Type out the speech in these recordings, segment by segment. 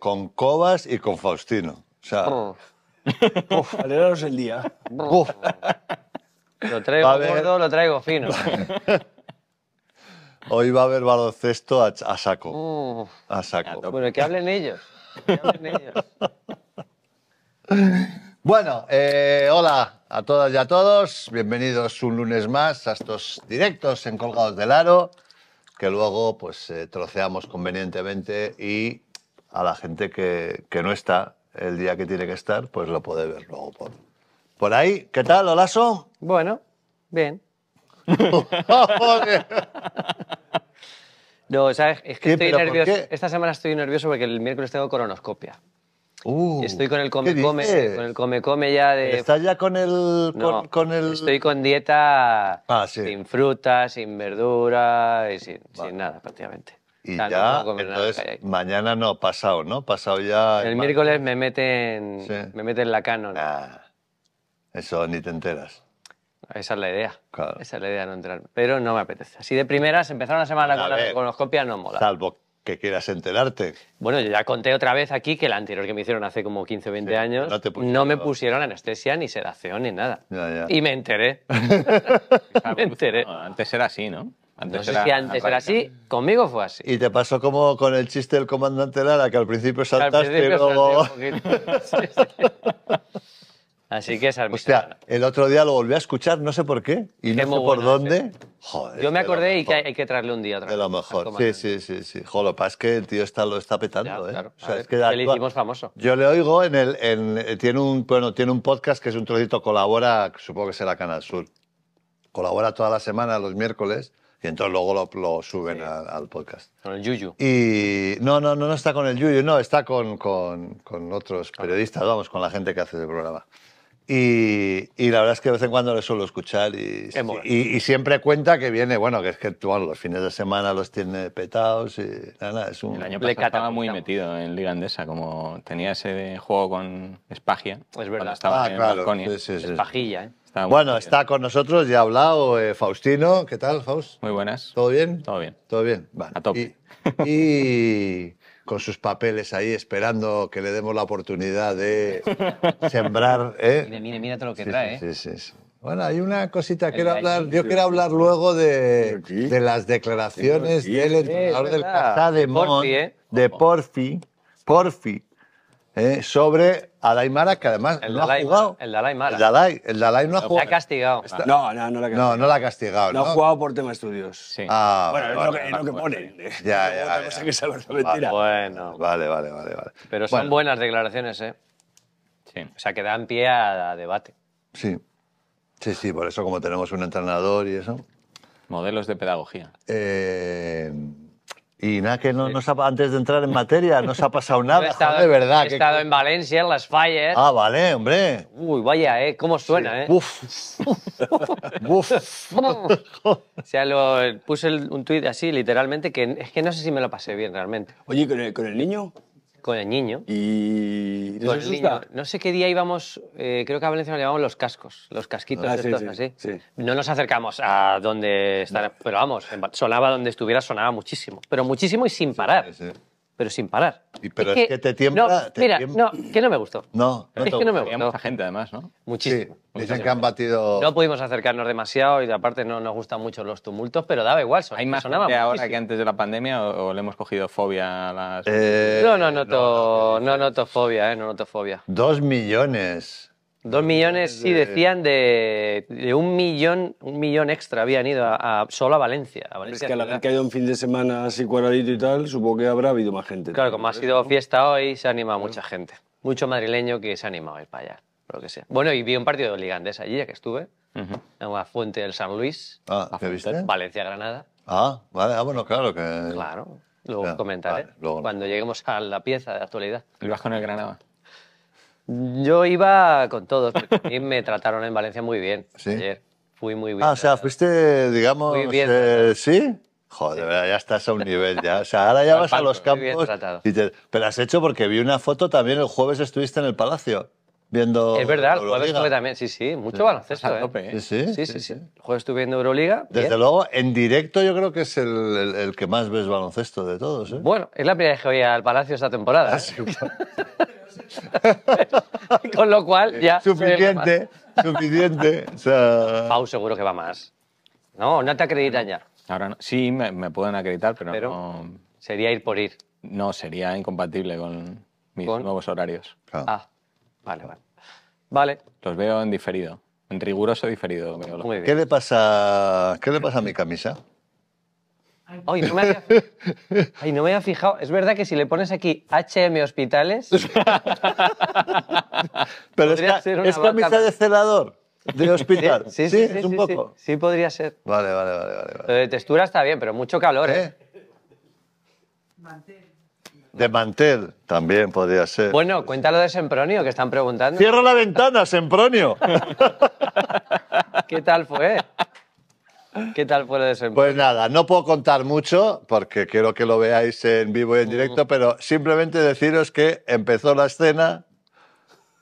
con Cobas y con Faustino. O sea, el día. Lo traigo gordo, lo traigo fino. Hoy va a haber baloncesto a, saco. A saco. Bueno, que hablen ellos. Bueno, eh, hola a todas y a todos. Bienvenidos un lunes más a estos directos en Colgados del Aro, que luego pues eh, troceamos convenientemente y a la gente que, que, no está el día que tiene que estar, pues lo puede ver luego por, por ahí. ¿Qué tal, Olaso? Bueno, bien. no, Es que estoy nervioso. Esta semana estoy nervioso porque el miércoles tengo colonoscopia. Uh, estoy con el come come, con el come ya de. ¿Estás ya con el, con, Estoy con dieta ah, sin fruta, sin verdura y sin nada prácticamente. Y ya, entonces, mañana no, pasado, ¿no? Pasado ya... El, miércoles me meten, me meten la canon. eso ni te enteras. Esa es la idea. Esa es la idea, no entrar. Pero no me apetece. Así de primeras, empezar una semana con, la, no mola. Salvo que quieras enterarte. Bueno, yo ya conté otra vez aquí que la anterior que me hicieron hace como 15 o 20 años no, me pusieron anestesia ni sedación ni nada. Y me enteré. me enteré. Antes era así, ¿no? Antes no sé si antes era así, conmigo fue así. Y te pasó como con el chiste del comandante Lara, que al principio saltaste y luego... Así que es es Hostia, el otro día lo volví a escuchar, no sé por qué, y no sé por dónde. Joder, Yo me acordé y que hay, que traerle un día otra De lo mejor, sí, sí, sí. sí. Joder, es que el tío está, lo está petando, ¿eh? Claro. O sea, es que le hicimos famoso. Yo le oigo en el... tiene, un, bueno, tiene un podcast que es un trocito, colabora, supongo que será Canal Sur. Colabora toda la semana, los miércoles, y entonces luego lo, suben al, podcast. Con el Yuyu. Y no, no, no, no está con el Yuyu, no, está con, con, con otros ah. periodistas, vamos, con la gente que hace el programa. Y, y, la verdad es que de vez en cuando le suelo escuchar y, y, siempre cuenta que viene, bueno, que es que a los fines de semana los tiene petados y nada, es un... El año pasado estaba muy metido en Liga Andesa, como tenía ese juego con Espagia. Es verdad. Estaba ah, en claro. ¿eh? bueno, está con nosotros, ya ha hablado eh, Faustino. ¿Qué tal, Faust? Muy buenas. ¿Todo bien? Todo bien. Todo bien, vale. A tope. Y, con sus papeles ahí esperando que le demos la oportunidad de sembrar. ¿eh? Mire, mire, mira todo lo que trae. Sí, ¿eh? sí, sí. Bueno, hay una cosita que quiero hablar. Yo quiero hablar luego de, las declaraciones del entrenador del de ¿eh? de Porfi, Porfi, ¿eh? sobre Adai Mara, que además el no ha jugado. El Dalai Mara. El Dalai, no ha jugado. ha castigado. No, no, no la ha castigado. No, no la ha castigado. No, ha jugado por tema estudios. Sí. Ah, bueno, es, lo que, pone. ¿eh? Ya, ya. Otra cosa que es la mentira. bueno. Vale, vale, vale. vale. Pero son buenas declaraciones, ¿eh? Sí. O sea, que dan pie a, a debate. Sí. Sí, sí, por eso como tenemos un entrenador y eso. Modelos de pedagogía. Eh... Y nada, que no, antes de entrar en materia, no se ha pasado nada. de verdad, he estado en Valencia, en las fallas. Ah, vale, hombre. Uy, vaya, ¿eh? ¿Cómo suena, eh? Buf. Buf. o sea, lo, puse un tuit así, literalmente, que es que no sé si me lo pasé bien realmente. Oye, ¿con con el niño? Con el niño. Y No sé qué día íbamos, eh, creo que a Valencia nos llevamos los cascos, los casquitos ah, No nos acercamos a donde estar pero vamos, sonaba donde estuviera, sonaba muchísimo. Pero muchísimo y sin parar pero sin parar. Y, pero es, que, te tiembla. No, mira, no, que no me gustó. No, no es que no me gustó. mucha gente además, ¿no? Muchísimo. dicen que han batido. No pudimos acercarnos demasiado y aparte no nos gustan mucho los tumultos, pero daba igual. Son, Hay más gente ahora que antes de la pandemia o, le hemos cogido fobia a las. Eh, no, no no, no, no, no noto fobia, ¿eh? No noto fobia. Dos millones. Dos millones, sí, decían de, un millón, un millón extra habían ido a, a solo a Valencia. A es que hay un fin de semana así cuadradito y tal, supongo que habrá habido más gente. Claro, como ha sido fiesta hoy, se ha animado mucha gente. Mucho madrileño que se ha animado a ir para allá, lo que sea. Bueno, y vi un partido de Ligandes allí, ya que estuve, en la fuente del San Luis. Ah, ¿te viste? Valencia-Granada. Ah, vale, ah, bueno, claro que... Claro, luego comentaré, cuando lleguemos a la pieza de actualidad. vas con el Granada? Yo iba con todos, Y me trataron en Valencia muy bien. Ayer. Fui muy bien. Ah, o sea, fuiste, digamos. Eh, ¿Sí? Joder, ya estás a un nivel ya. O sea, ahora ya vas a los campos. Pero has hecho porque vi una foto también el jueves estuviste en el Palacio. Viendo es verdad, el jueves estuve también, sí, sí, mucho baloncesto. ¿eh? ¿eh? Sí, sí, sí, El jueves estuve viendo Euroliga. Desde luego, en directo yo creo que es el, que más ves baloncesto de todos. Bueno, es la primera vez que voy al Palacio esta temporada. Ah, Con lo cual, ya. Suficiente, suficiente. sea... Pau seguro que va más. No, no te acreditan ya. Ahora Sí, me, pueden acreditar, pero, Sería ir por ir. No, sería incompatible con mis nuevos horarios. Ah, vale, vale. Vale. Los veo en diferido. En riguroso diferido. ¿Qué, le pasa, ¿Qué le pasa a mi camisa? Ay, no me había, fijado. Es verdad que si le pones aquí HM Hospitales. Pero es camisa de celador. De hospital. Sí, sí, sí, es un poco. Sí, podría ser. Vale, vale, vale, vale. de textura está bien, pero mucho calor, ¿eh? Mantel. De mantel también podría ser. Bueno, cuéntalo de Sempronio, que están preguntando. Cierra la ventana, Sempronio. ¿Qué tal fue? ¿Qué tal fue puede ser? Pues nada, no puedo contar mucho porque quiero que lo veáis en vivo y en directo, pero simplemente deciros que empezó la escena,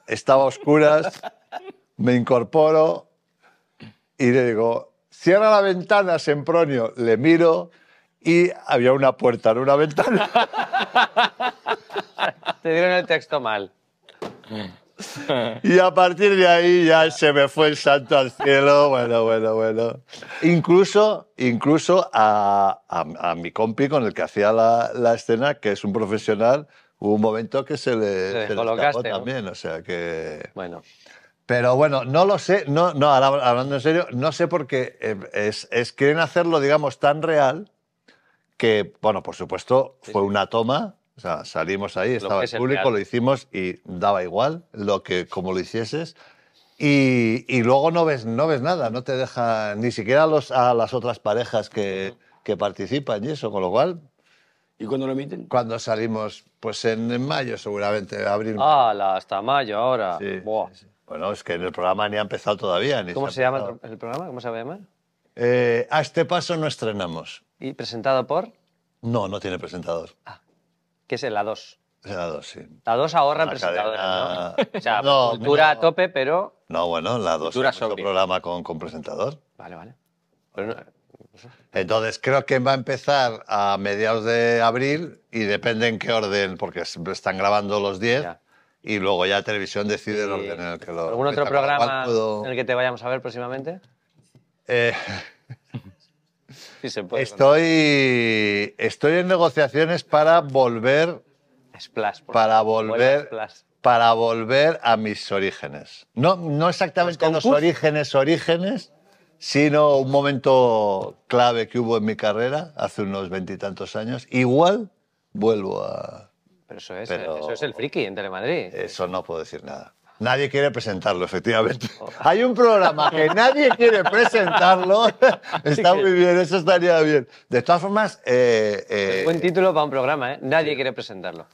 estaba a oscuras, me incorporo y le digo, cierra la ventana, Sempronio. Le miro y había una puerta, en una ventana. Te dieron el texto mal. Y a partir de ahí ya se me fue el santo al cielo. Bueno, bueno, bueno. Incluso, incluso a, a, mi compi con el que hacía la, la, escena, que es un profesional, hubo un momento que se le, se también. O sea que. Bueno. Pero bueno, no lo sé, no, no, hablando en serio, no sé por qué eh, es, es, quieren hacerlo, digamos, tan real que, bueno, por supuesto, fue una toma o sea, salimos ahí, estaba el público, lo hicimos y daba igual lo que como lo hicieses. Y, y, luego no ves, no ves nada, no te deja ni siquiera los, a las otras parejas que, que participan y eso, con lo cual ¿Y cuándo lo emiten? Cuando salimos, pues en, mayo seguramente, abril. Ah, hasta mayo ahora. Bueno, es que en el programa ni ha empezado todavía. ¿Cómo se, llama el, programa? ¿Cómo se llama? a eh, a este paso no estrenamos. ¿Y presentado por? No, no tiene presentador. Ah que es la 2. La 2, sí. La 2 ahorra el presentadores, ¿no? O sea, a tope, pero... No, bueno, la 2 es programa con, con, presentador. Vale, vale. Entonces creo que va a empezar a mediados de abril y depende en qué orden, porque siempre están grabando los 10 y luego ya televisión decide el orden en el que lo... ¿Algún otro programa en el que te vayamos a ver próximamente? Eh... Estoy, estoy en negociaciones para volver. para volver. Para volver a mis orígenes. No, no exactamente los, los orígenes, orígenes, sino un momento clave que hubo en mi carrera hace unos veintitantos años. Igual vuelvo a. Pero eso es, Pero... eso es el friki en Telemadrid. Eso no puedo decir nada. Nadie quiere presentarlo, efectivamente. Hay un programa que nadie quiere presentarlo. Está muy bien, eso estaría bien. De todas formas... Eh, eh, Buen título eh, para un programa, ¿eh? Nadie quiere presentarlo.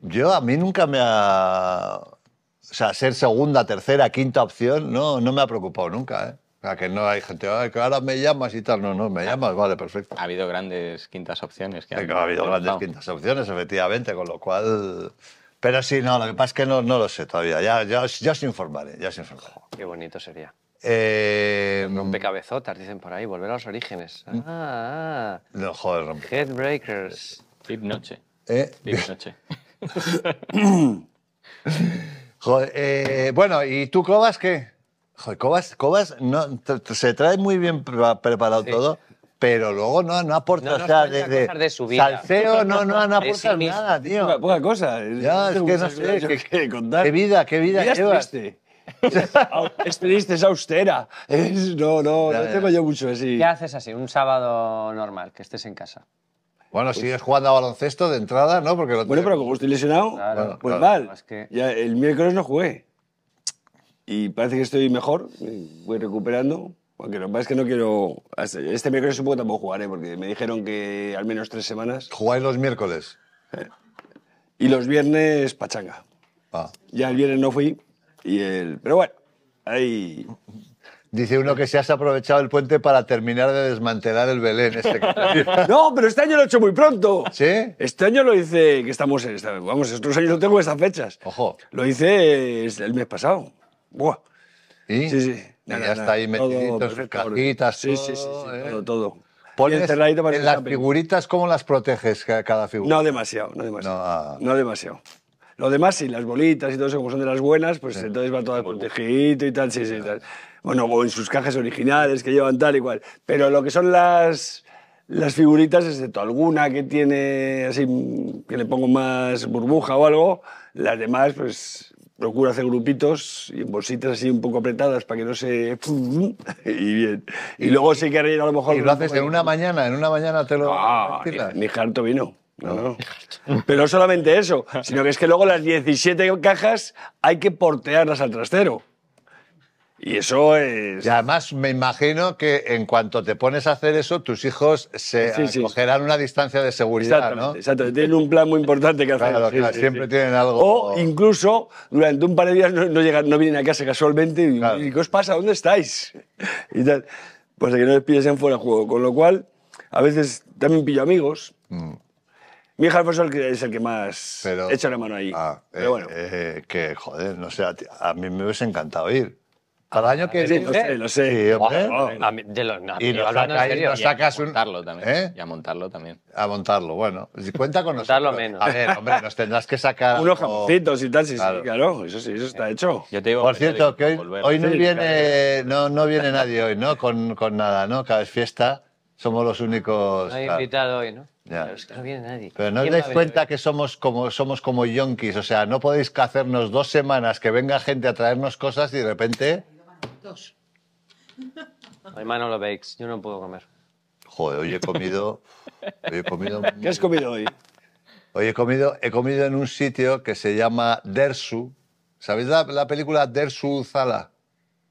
yo a mí nunca me ha... O sea, ser segunda, tercera, quinta opción, no, no me ha preocupado nunca, ¿eh? O sea, que no hay gente, que ahora me llamas y tal. No, no, me llamas, vale, perfecto. Ha habido grandes quintas opciones. Que han... Ha habido grandes quintas opciones, efectivamente, con lo cual... Pero sí, no, lo que pasa es que no, lo sé todavía. Ya, ya, os- ya informaré, ya Qué bonito sería. Eh, mm. Rompecabezotas, dicen por ahí, volver a los orígenes. Mm. Ah, ah, no, joder, rompe. Headbreakers. Deep noche. Eh, noche. joder, eh, bueno, ¿y tú, Cobas, qué? Joder, Cobas, Cobas no, se trae muy bien preparado todo pero luego no, no aporta, o sea, de salseo no, no, no nada, tío. Poca, poca cosa. Ya, es que no sé, que, contar. qué vida, qué vida, llevaste llevas. es triste, es austera. no, no, no tengo yo mucho así. ¿Qué haces así, un sábado normal, que estés en casa? Bueno, pues sigues jugando a baloncesto de entrada, ¿no? Porque bueno, pero como estoy lesionado, pues mal. ya, el miércoles no jugué. Y parece que estoy mejor, voy recuperando lo que pasa es que no quiero. Este miércoles supongo que tampoco jugaré, porque me dijeron que al menos tres semanas. ¿Jugáis los miércoles? Y los viernes, pachanga. Ah. Ya el viernes no fui. Y el... Pero bueno, ahí. Dice uno que se has aprovechado el puente para terminar de desmantelar el Belén. Este no, pero este año lo he hecho muy pronto. ¿Sí? Este año lo hice, que estamos, en vamos, estos años no tengo esas fechas. Ojo. Lo hice el mes pasado. ¿Y? Sí, sí. Ya está ahí metiditos, cajitas, sí, todo, sí, sí, ¿eh? todo, todo. Pones en las figuritas, ¿cómo las proteges cada figura? No demasiado, no demasiado. Ah. No, demasiado. Lo demás, sí, las bolitas y todo eso, como son de las buenas, pues entonces va todo protegido y tal, sí, sí. Tal. Bueno, o en sus cajas originales que llevan tal y cual. Pero lo que son las, las figuritas, excepto alguna que tiene así, que le pongo más burbuja o algo, las demás, pues Procura hacer grupitos y bolsitas así un poco apretadas para que no se... y bien. Y, luego sí que a lo mejor... Y lo haces en una mañana, en una mañana te lo... Ah, mi harto vino. Ah. Pero no solamente eso, sino que es que luego las 17 cajas hay que portearlas al trastero. Y eso es. Y además me imagino que en cuanto te pones a hacer eso, tus hijos se sí, cogerán una distancia de seguridad, ¿no? Exacto, tienen un plan muy importante que hacer. Claro, siempre tienen algo. O incluso durante un par de días no, llegan, no vienen a casa casualmente y, claro. ¿qué os pasa? ¿Dónde estáis? Y tal. Pues de que no les pilles en fuera de juego. Con lo cual, a veces también pillo amigos. Mm. Mi hija Alfonso es el que más echa la mano ahí. Ah, Pero eh, eh, que joder, no sé, a, a mí me hubiese encantado ir. Al año que sí, Lo sé, lo sé. y lo y sacas un. A montarlo también. ¿Eh? Y a montarlo también. A montarlo, bueno. Cuenta con montarlo nosotros. menos. A ver, hombre, nos tendrás que sacar. Unos jamoncitos y tal, sí, claro. claro. Eso sí, eso está hecho. Yo te digo, Por cierto, que hoy, no, viene, no, no viene nadie hoy, ¿no? Con, con nada, ¿no? Cada vez fiesta somos los únicos. No hay invitado hoy, ¿no? Ya. no viene nadie. Pero no os dais cuenta que somos como, somos como yonkis, o sea, no podéis hacernos dos semanas que venga gente a traernos cosas y de repente dos. Ay, Manolo Bakes, yo no puedo comer. Joder, hoy he comido... comido ¿Qué has comido hoy? Hoy he comido, he comido en un sitio que se llama Dersu. ¿Sabéis la, película Dersu Zala?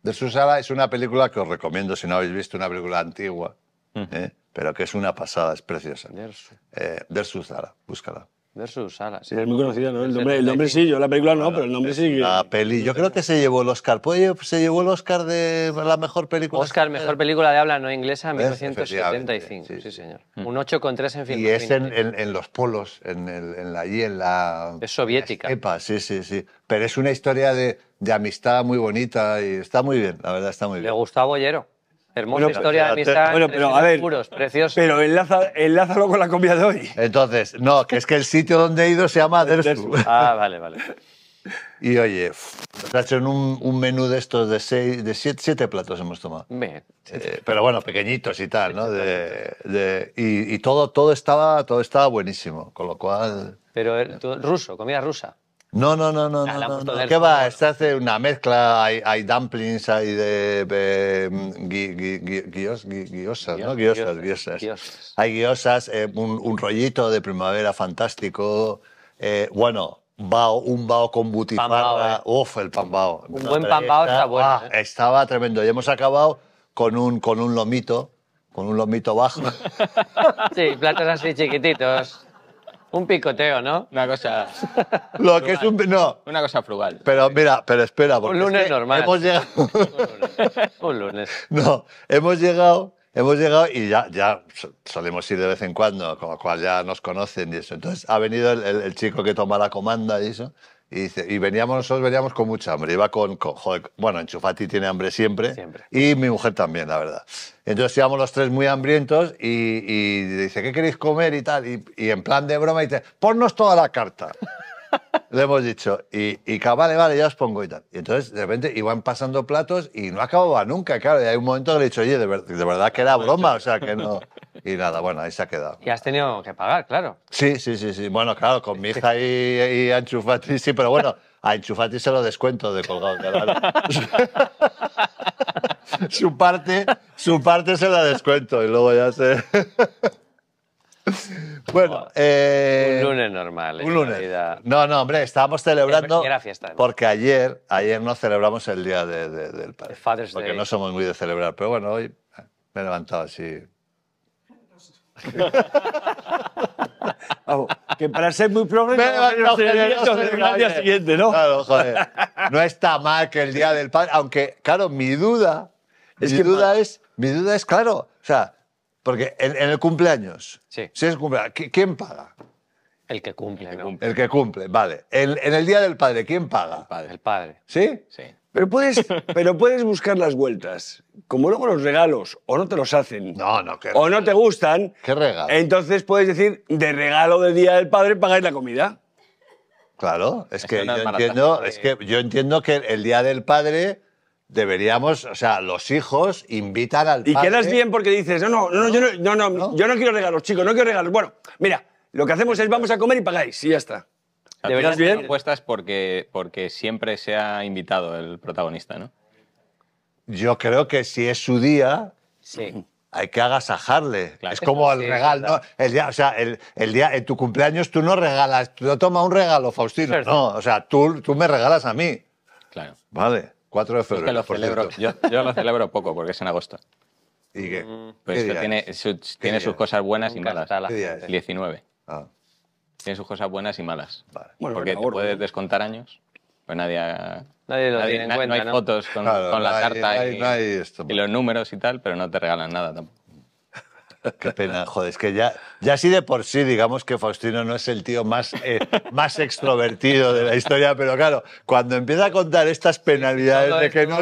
Dersu Zala es una película que os recomiendo si no habéis visto, una película antigua, hmm. ¿eh? pero que es una pasada, es preciosa. Dersu. Eh, Dersu Zala, búscala versus Salas. Sí, es muy conocida, ¿no? El nombre, sí, yo la película no, pero el nombre sí. La peli, yo creo que se llevó el Oscar. se llevó el Oscar de la mejor película. Oscar, mejor película de habla no inglesa, eh, en 1975. Sí, sí señor. Un 8,3 en fin. Y es en, los polos, en, la, allí en la. Es soviética. Epa, sí, sí, sí. Pero es una historia de, amistad muy bonita y está muy bien, la verdad está muy bien. Le gustaba Bollero. Hermosa historia de amistad. Bueno, pero Puros, Pero enlaza, enlázalo con la comida de hoy. Entonces, no, que es que el sitio donde he ido se llama Dersu. Ah, vale, vale. Y oye, nos ha hecho un, menú de estos de seis, de siete, siete platos hemos tomado. Eh, pero bueno, pequeñitos y tal, ¿no? y, y todo, todo, estaba, todo estaba buenísimo, con lo cual... Pero ruso, comida rusa. No, no, no, no, no, pues ¿Qué va? Se hace una mezcla, hay, dumplings, hay de, mm, guiosas, ¿no? Guiosas, guiosas. Hay guiosas, eh, un, un, rollito de primavera fantástico. Eh, bueno, bao, un bao con butifarra. Bao, eh. Uf, el pan bao. Un buen pan bao está bueno. Ah, estaba tremendo. Y hemos acabado con un, con un lomito, con un lomito bajo. sí, platos así chiquititos. Un picoteo, ¿no? Una cosa. Lo que es un. No. Una cosa frugal. Pero mira, pero espera. Porque un lunes normal. Hemos llegado. un lunes. No, hemos llegado. Hemos llegado y ya, ya solemos ir de vez en cuando, con lo cual ya nos conocen y eso. Entonces ha venido el chico que toma la comanda y eso. Y, veníamos nosotros veníamos con mucha hambre. Iba con, bueno, Enchufati tiene hambre siempre, Y mi mujer también, la verdad. Entonces íbamos los tres muy hambrientos y, dice, ¿qué queréis comer y tal? Y, y, en plan de broma dice, ponnos toda la carta. le hemos dicho, y, y vale, vale, ya os pongo y tal. Y entonces, de repente, iban pasando platos y no acababa nunca, claro. Y hay un momento que le he dicho, oye, de, verdad que era broma, o sea, que no... Y nada, bueno, ahí se ha quedado. Y has tenido que pagar, claro. Sí, sí, sí, sí. Bueno, claro, con mi hija y, y sí, pero bueno, a enchufati se lo descuento de colgado. Claro. su, parte, su parte se la descuento y luego ya se... Bueno, eh, un lunes normal. Eh, un lunes. No, no, hombre, estábamos celebrando. gracias fiesta. Porque ayer, ayer no celebramos el día de, del padre. porque no somos muy de celebrar. Pero bueno, hoy me he levantado así. Vamos, que para ser muy progre no, el día siguiente, ¿no? Claro, joder. No está mal que el día del padre, aunque claro, mi duda, es mi duda es, mi duda es claro, o sea, porque en, el cumpleaños, si es ¿quién paga? El que cumple, el que cumple. El que cumple, vale. en el Día del Padre, ¿quién paga? El padre. ¿Sí? Sí. Pero puedes, pero puedes buscar las vueltas. Como luego los regalos o no te los hacen o no te gustan, ¿Qué regalo? entonces puedes decir, de regalo del Día del Padre pagáis la comida. Claro, es, que, yo entiendo, es que yo entiendo que el Día del Padre deberíamos, o sea, los hijos invitan al padre. Y quedas bien porque dices, no, no, no, yo no, yo no quiero regalos, chicos, no quiero regalos. Bueno, mira, lo que hacemos es vamos a comer y pagáis, y ya está. Deberías bien. propuestas porque, porque siempre se ha invitado el protagonista, ¿no? Yo creo que si es su día, sí. hay que agasajarle. es como el regalo. ¿no? o sea, el, día, en tu cumpleaños tú no regalas, tú no tomas un regalo, Faustino. No, o sea, tú, tú me regalas a mí. Claro. Vale. 4 de febrero. yo, lo celebro poco porque es en agosto. ¿Y qué? tiene, tiene sus cosas buenas y malas. el 19. Ah. Tiene sus cosas buenas y malas. Vale. porque puedes descontar años. Pues nadie, nadie, lo tiene no hay fotos con, la carta y, los pues. números y tal, pero no te regalan nada tampoco. Qué pena, joder, es que ya, ya así de por sí, digamos que Faustino no es el tío más, eh, más extrovertido de la historia, pero claro, cuando empieza a contar estas penalidades eh, de que no.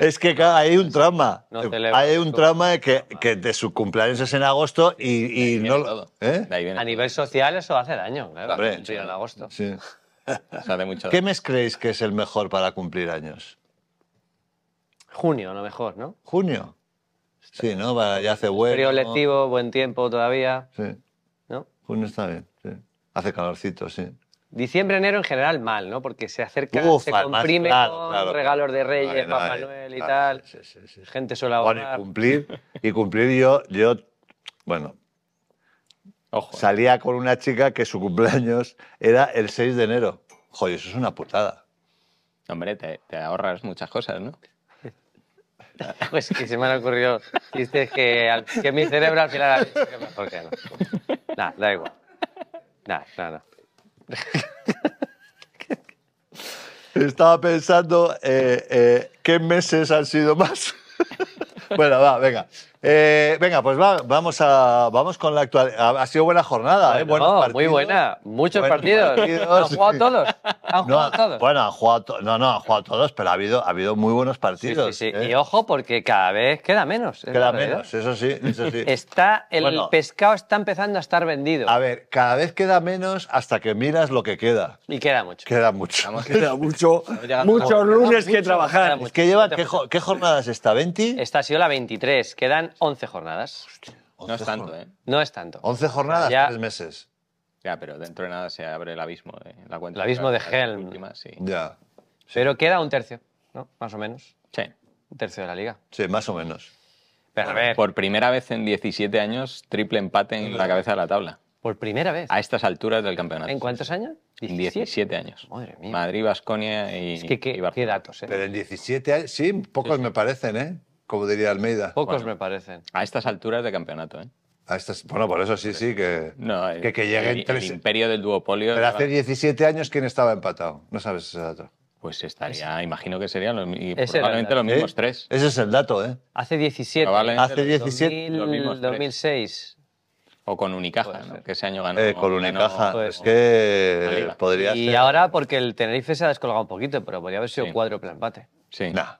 Es que hay un trauma. hay un trauma de que, de su cumpleaños es en agosto y, no. ¿eh? A nivel social, eso hace daño, claro. en agosto. Sí. ¿Qué mes creéis que es el mejor para cumplir años? Junio, a lo mejor, ¿no? Junio. Sí, ¿no? Ya hace bueno. Frío lectivo, buen tiempo todavía. Sí. ¿No? Junio está bien, sí. Hace calorcito, sí. Diciembre, enero en general mal, ¿no? Porque se acerca, se comprime con regalos de Reyes, Papá eh, Noel y tal. Sí, sí, sí. Gente sola bueno, cumplir, y cumplir yo, yo, bueno, Ojo, eh. salía con una chica que su cumpleaños era el 6 de enero. Joder, eso es una putada. Hombre, te ahorras muchas cosas, ¿no? Pues que se me han ocurrido que, que mi cerebro al final ha no. Nah, da igual. Nah, nah, Estaba pensando eh, eh, qué meses han sido más. bueno, va, venga. Eh, venga, pues vamos, a, vamos con la actualidad. Ha sido buena jornada, eh, muy buena. Muchos partidos. Han jugado todos. Han jugado todos. Bueno, han jugado, no, no, han jugado todos, pero ha habido, ha habido muy buenos partidos. Y eh. ojo, porque cada vez queda menos. Queda menos, eso sí, eso sí. Está, el pescado está empezando a estar vendido. A ver, cada vez queda menos hasta que miras lo que queda. Y queda mucho. Queda mucho. Queda mucho. muchos lunes que trabajar. que ¿qué, jornadas jornada es esta? ¿20? Esta ha sido la 23. Quedan 11 jornadas. no es tanto, ¿eh? No es tanto. 11 jornadas, Ya- 3 meses. Ya, pero dentro de nada se abre el abismo de la cuenta. El abismo de Helm. Ya. Pero queda un tercio, ¿no? Más o menos. Sí. Un tercio de la liga. Sí, más o menos. Pero a ver, por, primera vez en 17 años, triple empate en la cabeza de la tabla. Por primera vez. A estas alturas del campeonato. ¿En cuántos años? En 17 años. Madre mía. Madrid, Vasconia y, Es que qué, datos, ¿eh? Pero en 17 años, sí, pocos me parecen, ¿eh? como diría Almeida. Pocos me parecen. A estas alturas de campeonato, ¿eh? A bueno, por eso sí, sí, que, no, que, lleguen tres... el imperio del duopolio. Pero hace 17 años, ¿quién estaba empatado? No sabes ese dato. Pues estaría, imagino que serían los, probablemente los mismos tres. Ese es el dato, ¿eh? Hace 17. Ah, hace 17. 2006. O con Unicaja, que ese año ganó. Eh, con Unicaja, es que podría Y ahora porque el Tenerife se ha descolgado un poquito, pero podría haber sido cuadro cuádruple empate. Sí. Nah.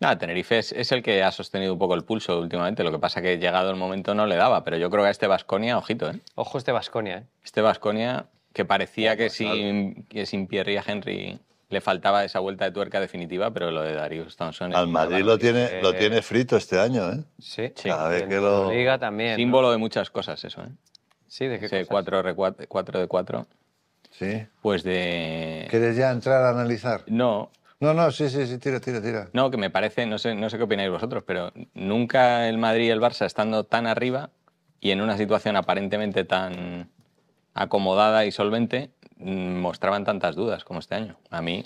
Nada, Tenerife es, el que ha sostenido un poco el pulso últimamente. Lo que pasa que llegado el momento no le daba, pero yo creo que a este Vasconia, ojito, ¿eh? Ojo este Vasconia, ¿eh? Este Vasconia que parecía que sin, sin Pierre y a Henry le faltaba esa vuelta de tuerca definitiva, pero lo de Darius Thompson. Al Madrid lo tiene, eh, lo tiene frito este año, ¿eh? Sí, Cada vez que lo... Liga también. Símbolo de muchas cosas, eso, ¿eh? Sí, de qué Ese 4, de 4. Sí. Pues de. ¿Quieres ya entrar a analizar? No, no, no, sí, sí, sí, tira, tira, tira. No, que me parece, no sé, no sé qué opináis vosotros, pero nunca el Madrid y el Barça estando tan arriba y en una situación aparentemente tan acomodada y solvente mm, mostraban tantas dudas como este año. A mí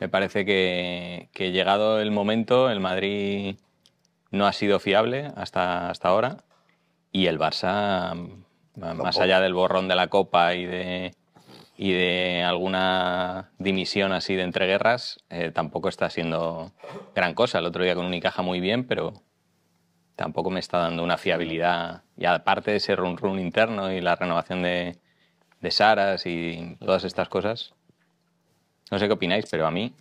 me parece que, que, llegado el momento, el Madrid no ha sido fiable hasta, hasta ahora y el Barça, mm, más allá del borrón de la Copa y de y de alguna dimisión así de entreguerras eh, tampoco está siendo gran cosa. El otro día con Unicaja muy bien, pero tampoco me está dando una fiabilidad. Y aparte de ese run run interno y la renovación de, de Saras y todas estas cosas, no sé qué opináis, pero a mí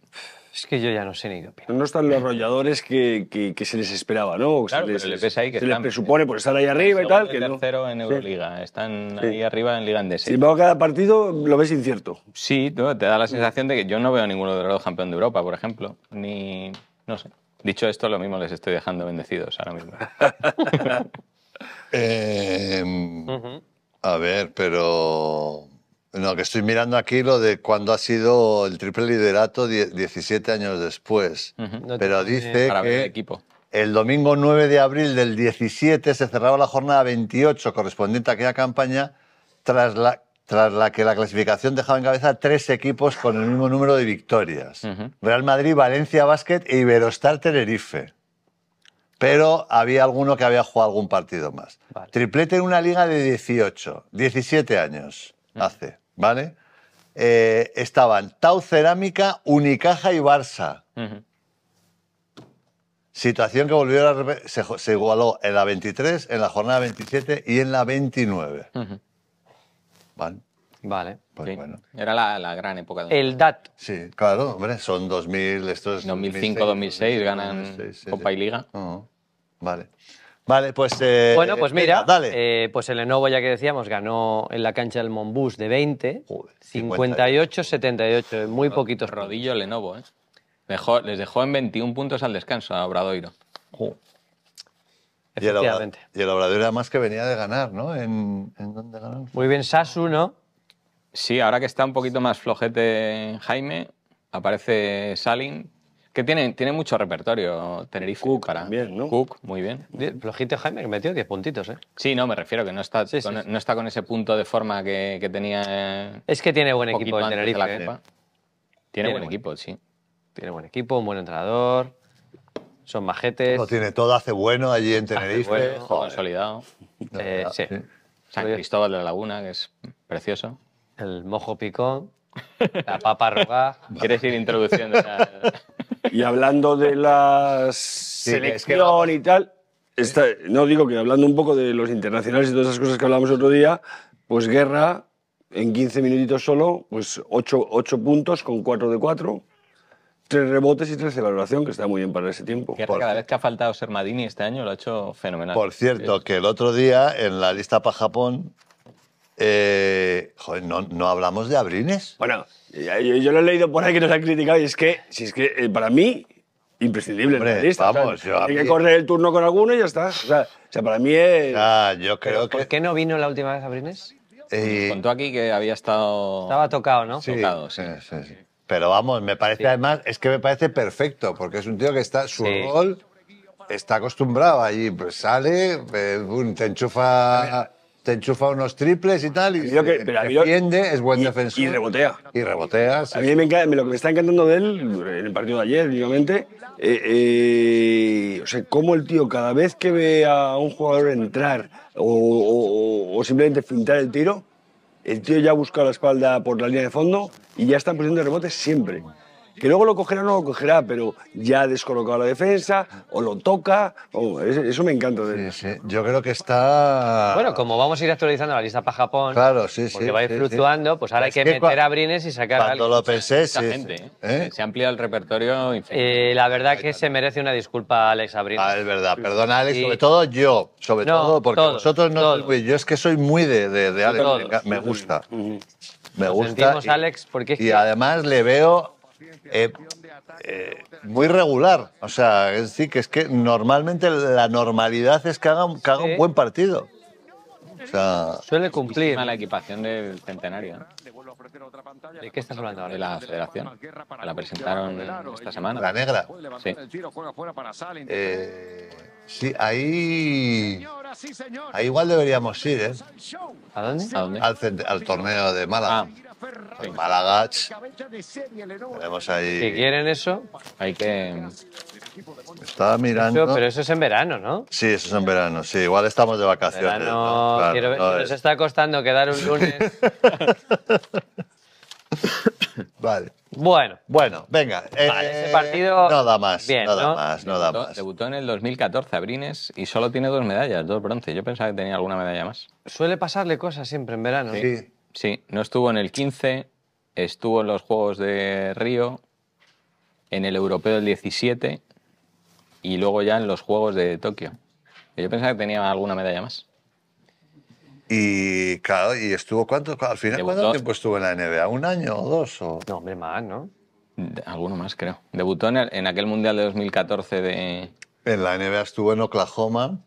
es que yo ya no sé ni qué opinar. No están los arrolladores que, se les esperaba, ¿no? Claro, se les, ahí que se les presupone por estar ahí arriba y tal. Que tercero en Euroliga, están ahí arriba en Liga Endesa. Sin embargo, cada partido lo ves incierto. Sí, te da la sensación de que yo no veo a ninguno de los dos campeón de Europa, por ejemplo, ni... no sé. Dicho esto, lo mismo les estoy dejando bendecidos ahora mismo. Eh, a ver, pero no, que estoy mirando aquí lo de cuando ha sido el triple liderato 17 años después. Pero dice que el, domingo 9 de abril del 17 se cerraba la jornada 28 correspondiente a aquella campaña tras la, que la clasificación dejaba en cabeza tres equipos con el mismo número de victorias. Real Madrid, Valencia Basket e Iberostar Tenerife. Pero había alguno que había jugado algún partido más. Triplete en una liga de 18, 17 años hace. ¿vale? Eh, estaban Tau Cerámica, Unicaja y Barça. Situación que volvió a la, se, igualó en la 23, en la jornada 27 y en la 29. ¿Vale? Vale. Pues Era la, gran época. De... El DAT. Sí, claro, hombre, son 2000, estos... 2005, 2006, ganan Copa y Liga. Vale. Vale, pues. Eh, bueno, pues eh, mira, eh, pues el Lenovo, ya que decíamos, ganó en la cancha del Monbus de 20, 58-78, muy poquitos. Rodillo Lenovo, ¿eh? les dejó en 21 puntos al descanso a Obradoiro. Y el, Obradoiro, además, que venía de ganar, ¿no? ¿En, dónde Muy bien, Sasu, ¿no? Sí, ahora que está un poquito más flojete Jaime, aparece Salin, que tiene, tiene mucho repertorio Tenerife. Cook también, ¿no? Cook, muy bien. Flojito Jaime, que metió 10 puntitos, ¿eh? Sí, no, me refiero que no está, con, no está con ese punto de forma que, que tenía. Es que tiene buen equipo en Tenerife. ¿eh? Tiene, buen, equipo, sí. Tiene buen equipo, un buen entrenador. Son majetes. Lo tiene todo, hace bueno allí en Tenerife. Bueno, consolidado. Eh, sí. San Cristóbal de la Laguna, que es precioso. El mojo picón. La papa arrugada. ¿Quieres ir introduciendo? Y hablando de la selección y tal, no digo que hablando un poco de los internacionales y todas esas cosas que hablamos otro día, pues Guerra, en 15 minutitos solo, pues 8, puntos con 4 de 4 tres rebotes y 3 de valoración, que está muy bien para ese tiempo. cada vez que ha faltado ser este año lo ha hecho fenomenal. Por cierto, que el otro día en la lista para Japón eh, joder, no, hablamos de Abrines. Bueno, yo, lo he leído por ahí que nos han criticado y es que, si es que eh, para mí, imprescindible. vamos, hay que correr el turno con alguno y ya está. O sea, para mí es. yo creo que... ¿Por qué no vino la última vez Abrines? Eh, contó aquí que había estado. Estaba tocado, ¿no? tocado, sí. sí, Pero vamos, me parece además, es que me parece perfecto, porque es un tío que está, su rol está acostumbrado allí, pues sale, eh, te enchufa te enchufa unos triples y tal, y defiende, es buen defensor. Y rebotea. Y rebotea. A mí me lo que me está encantando de él, en el partido de ayer, obviamente eh, eh o sea, cómo el tío cada vez que ve a un jugador entrar o, simplemente fintar el tiro, el tío ya busca la espalda por la línea de fondo y ya está pusiendo rebotes siempre que luego lo cogerá o no lo cogerá, pero ya ha descolocado la defensa, o lo toca, eso me encanta. sí, Yo creo que está... Bueno, como vamos a ir actualizando la lista para Japón, porque va a ir fluctuando, pues ahora hay que, meter a Brines y sacar cuando a lo pensé, sí, gente, ha ¿eh? ¿Eh? Se el repertorio eh, la verdad que se merece una disculpa a Alex Abrines. Ah, es verdad, perdona Alex, sobre todo yo, sobre todo porque nosotros no... Yo es que soy muy de, Alex, me gusta. Me gusta. y, y además le veo eh, eh, muy regular. O sea, es decir, que es que normalmente la normalidad es que haga, un, buen partido. Suele cumplir. La equipación del centenario. ¿De qué estás hablando ahora? De la federación. La presentaron esta semana. La negra. Sí. Eh, sí, ahí. Ahí igual deberíamos ir, ¿A dónde? Al, torneo de Málaga. Ah en Málaga. Si quieren eso, hay que. está mirando. pero eso es en verano, ¿no? Sí, eso es en verano. Sí, igual estamos de vacaciones. nos está costando quedar un lunes. vale. Bueno. Bueno, venga. Eh, vale, ese partido. Nada más. nada más, nada más. Debutó en el 2014 a Abrines y solo tiene dos medallas, dos bronce. Yo pensaba que tenía alguna medalla más. Suele pasarle cosas siempre en verano. Sí. Sí, no estuvo en el 15, estuvo en los Juegos de Río, en el Europeo del 17 y luego ya en los Juegos de Tokio. Yo pensaba que tenía alguna medalla más. Y claro, ¿y estuvo cuánto? Al final, tiempo estuvo en la NBA? ¿Un año o dos? O? No, hombre, más, ¿no? Alguno más, creo. Debutó en, aquel Mundial de 2014 de... En la NBA estuvo en Oklahoma.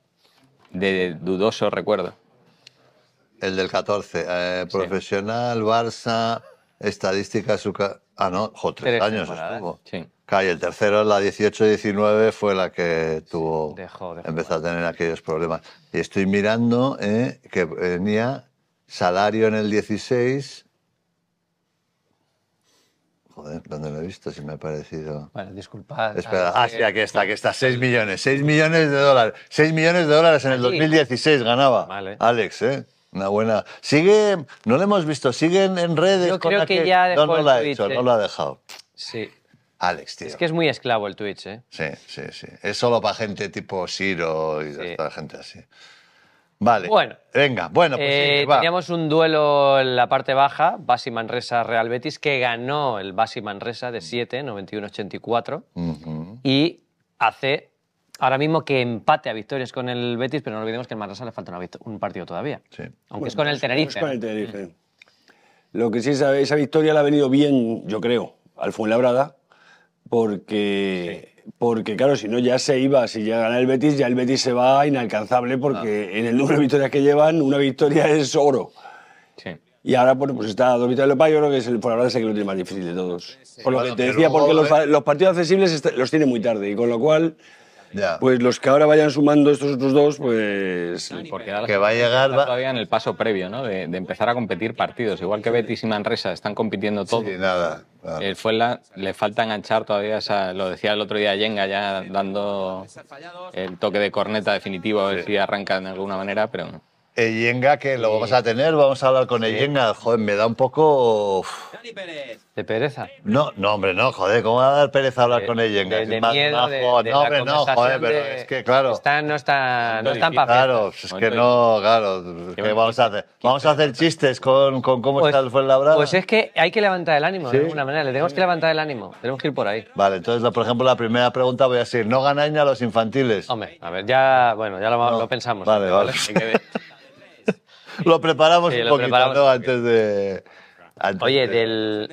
De dudoso recuerdo. El del 14. Eh, profesional, Barça, estadística, su... Ah, no, Joder, tres, años estuvo. Sí. y el tercero, la 18-19, fue la que tuvo, dejó, empezó a tener aquellos problemas. Y estoy mirando eh, que venía salario en el 16. Joder, ¿dónde lo he visto? Si me ha parecido. Bueno, disculpad. Espera. Ah, sí, aquí está, aquí está. 6 millones. 6 millones de dólares. 6 millones de dólares en el 2016 ganaba. Vale. Alex, ¿eh? Una buena. Sigue, no lo hemos visto, sigue en, redes. Yo creo que, ya no, lo ha no lo ha eh. dejado. Sí. Alex, tío. Es que es muy esclavo el Twitch, ¿eh? Sí, sí, sí. Es solo para gente tipo Siro y toda gente así. Vale. Bueno. Venga, bueno, pues eh, Teníamos un duelo en la parte baja, Basi Manresa Real Betis, que ganó el Basi Manresa de 7, mm. 91-84. Y hace ahora mismo que empate a victorias con el Betis, pero no olvidemos que en Marrasa le falta un partido todavía. Sí. Aunque es con el pues, pues Tenerife. Es con el Tenerife. Mm. Lo que sí, esa, esa victoria le ha venido bien, yo creo, al Fuenlabrada, porque, porque claro, si no ya se iba, si ya gana el Betis, ya el Betis se va inalcanzable, porque en el número de victorias que llevan, una victoria es oro. Sí. Y ahora, bueno, pues está dos victorias de yo creo que es el Fuenlabrada es el que lo tiene más difícil de todos. Por lo que te decía, porque los, los partidos accesibles los tiene muy tarde, y con lo cual... Pues los que ahora vayan sumando estos otros dos, pues. que va a llegar. Todavía en el paso previo, ¿no? De, empezar a competir partidos. Igual que Betis y Manresa están compitiendo todo. Sí, nada. El eh, Fuenla, le falta enganchar todavía, esa… lo decía el otro día Yenga, ya dando el toque de corneta definitivo, a ver si arranca de alguna manera, pero. Eyenga, eh, que lo vamos a tener, vamos a hablar con sí. Joder, me da un poco. ¿De pereza? No, no, hombre, no, joder, ¿cómo va a dar pereza hablar con Eyenga? De, no, hombre, no, joder, pero es que claro. no está, no están Claro, es que no, claro. ¿Qué vamos a hacer? ¿Vamos a hacer chistes con, cómo pues está el Fuenlabrada? Pues es que hay que levantar el ánimo, de alguna manera. Le tenemos que levantar el ánimo, tenemos que ir por ahí. Vale, entonces, por ejemplo, la primera pregunta voy a decir: ¿no ganaña a los infantiles? Hombre, a ver, ya, bueno, ya lo, pensamos. vale. vale. lo preparamos un poquito antes de. Oye, del.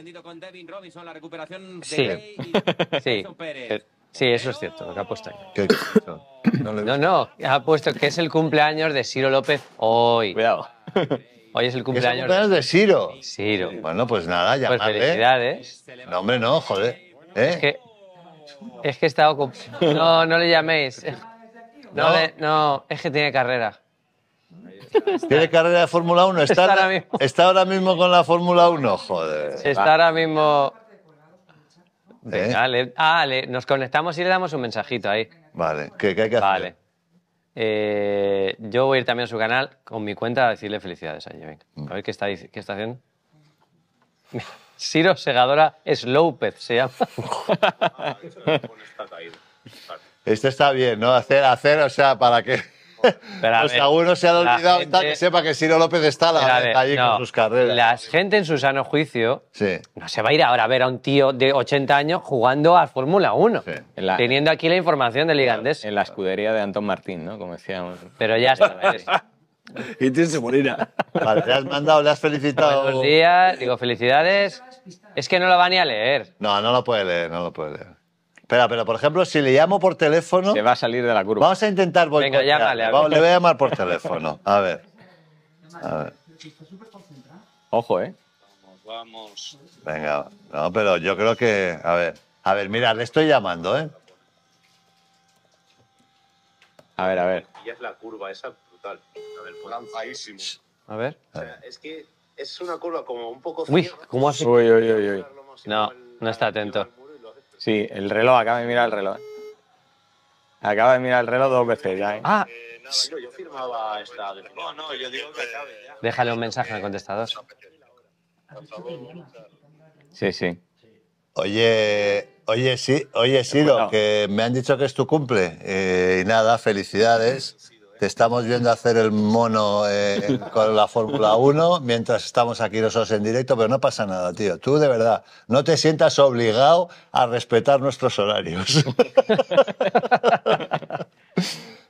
sí. sí. Eh, sí, eso es cierto, lo que ha puesto ahí. no, no, ha puesto que es el cumpleaños de Ciro López hoy. Cuidado. Hoy es el cumpleaños. de Ciro. Ciro. Bueno, pues nada, ya. Pues ¿eh? felicidades. No, hombre, no, joder. ¿eh? Es, que, es que he estado. No, no le llaméis. No, no es que tiene carrera. Tiene carrera de Fórmula 1. Está, ahora mismo. con la Fórmula 1, joder. Está ahora mismo. ¿Eh? Vale, ah, nos conectamos y le damos un mensajito ahí. Vale, ¿qué, hay que hacer? Vale. Eh, yo voy a ir también a su canal con mi cuenta a decirle felicidades a Venga. Mm. A ver qué está, haciendo. Siro Segadora es López, se llama. Este está bien, ¿no? Hacer, hacer, o sea, para que... Pero a uno pues se ha olvidado que sepa que Ciro López está allí con sus carreras. La gente en su sano juicio no se va a ir ahora a ver a un tío de 80 años jugando a Fórmula 1, teniendo aquí la información de Ligandés. En la escudería de Antón Martín, ¿no? Como decíamos. Pero ya está. y tienes morirá. Vale, le has mandado, le has felicitado. Buenos días, digo felicidades. Es que no lo va ni a leer. No, no lo puede leer, no lo puede leer. Espera, pero por ejemplo, si le llamo por teléfono. Se va a salir de la curva. Vamos a intentar volver. Venga, llámale. A Le voy a llamar por teléfono. A ver. A ver. Ojo, ¿eh? Vamos. Venga, no, pero yo creo que. A ver. A ver, mira, le estoy llamando, ¿eh? A ver, a ver. Y es la curva esa brutal. A ver, lanzadísimo. A ver. es que es una curva como un poco. Uy, ¿cómo hace? Uy, uy, uy, uy. No, no está atento. Sí, el reloj, acaba de mirar el reloj. Acaba de mirar el reloj dos veces ya, ¿eh? Ah, eh, firmaba esta. Déjale un mensaje al contestador. Sí, sí. Oye, oye, sí, oye, Sido, que me han dicho que es tu cumple. Eh, y nada, felicidades. Te estamos viendo hacer el mono eh, con la Fórmula 1 mientras estamos aquí nosotros en directo, pero no pasa nada, tío. Tú de verdad, no te sientas obligado a respetar nuestros horarios.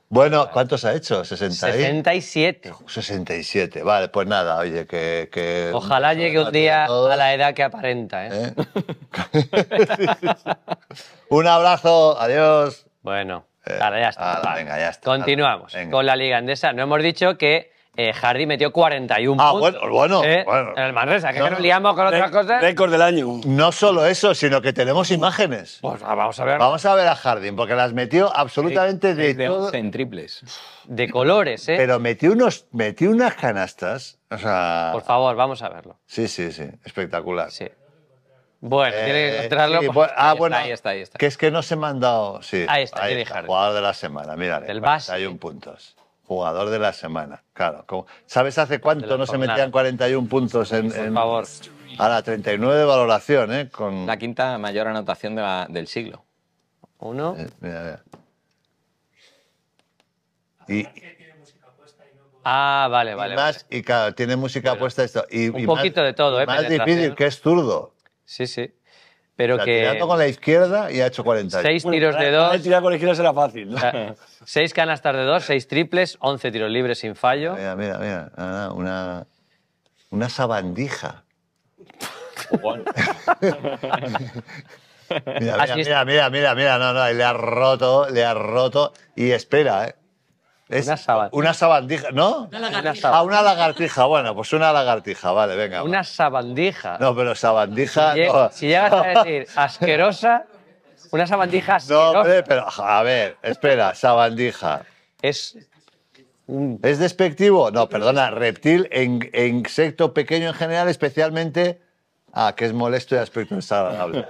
Bueno, ¿cuántos ha hecho? 67. 67, vale, pues nada, oye, que... Ojalá llegue un día a, la edad que aparenta, ¿Eh? ¿Eh? un abrazo, adiós. Bueno. Eh, ya está. Continuamos con la Liga Andesa, No hemos dicho que eh, metió 41 ah, puntos. bueno, eh, bueno, En el Manresa, que nos liamos con otras cosas. Récord del año. No solo eso, sino que tenemos imágenes. Pues, ah, vamos a ver. Vamos a ver a Hardy, porque las metió absolutamente de, En triples. De colores, ¿eh? Pero metió, unos, metió unas canastas. Por favor, vamos a verlo. Sí, sí, sí. Espectacular. Sí. Eh, bueno, ah, ahí bueno, está, ahí está, ahí está. Que es que no se me han dado. Sí, ahí está, ahí está jugador de la semana, mira. Hay un puntos. Jugador de la semana, claro. ¿Sabes hace cuánto no se metían 41 puntos en. Por favor. a la 39 de valoración, ¿eh? Con... La quinta mayor anotación del siglo. Uno. Eh, mira, mira. Y, ah, vale, vale. Y más, y claro, tiene música puesta esto. Y, un poquito de todo, ¿eh? Más difícil, que es zurdo. Sí, sí. Pero que... ha tocado con la izquierda y ha hecho 40. Seis tiros de dos. Tirar con la izquierda será fácil. seis canastas de dos, seis triples, once tiros libres sin fallo. Mira, mira, mira. una, una sabandija. mira, mira, mira, mira, mira, no, no, le ha roto, le ha roto y espera, ¿eh? una sabandija. Una sabandija, ¿no? Una lagartija. Ah, una lagartija. Bueno, pues una lagartija, vale, venga. Una sabandija. No, pero sabandija. Si, llegas a decir asquerosa, una sabandija asquerosa. No, hombre, pero a ver, espera, sabandija. Es. ¿Es despectivo? No, perdona, reptil, insecto pequeño en general, especialmente Ah, que es molesto y aspecto desagradable.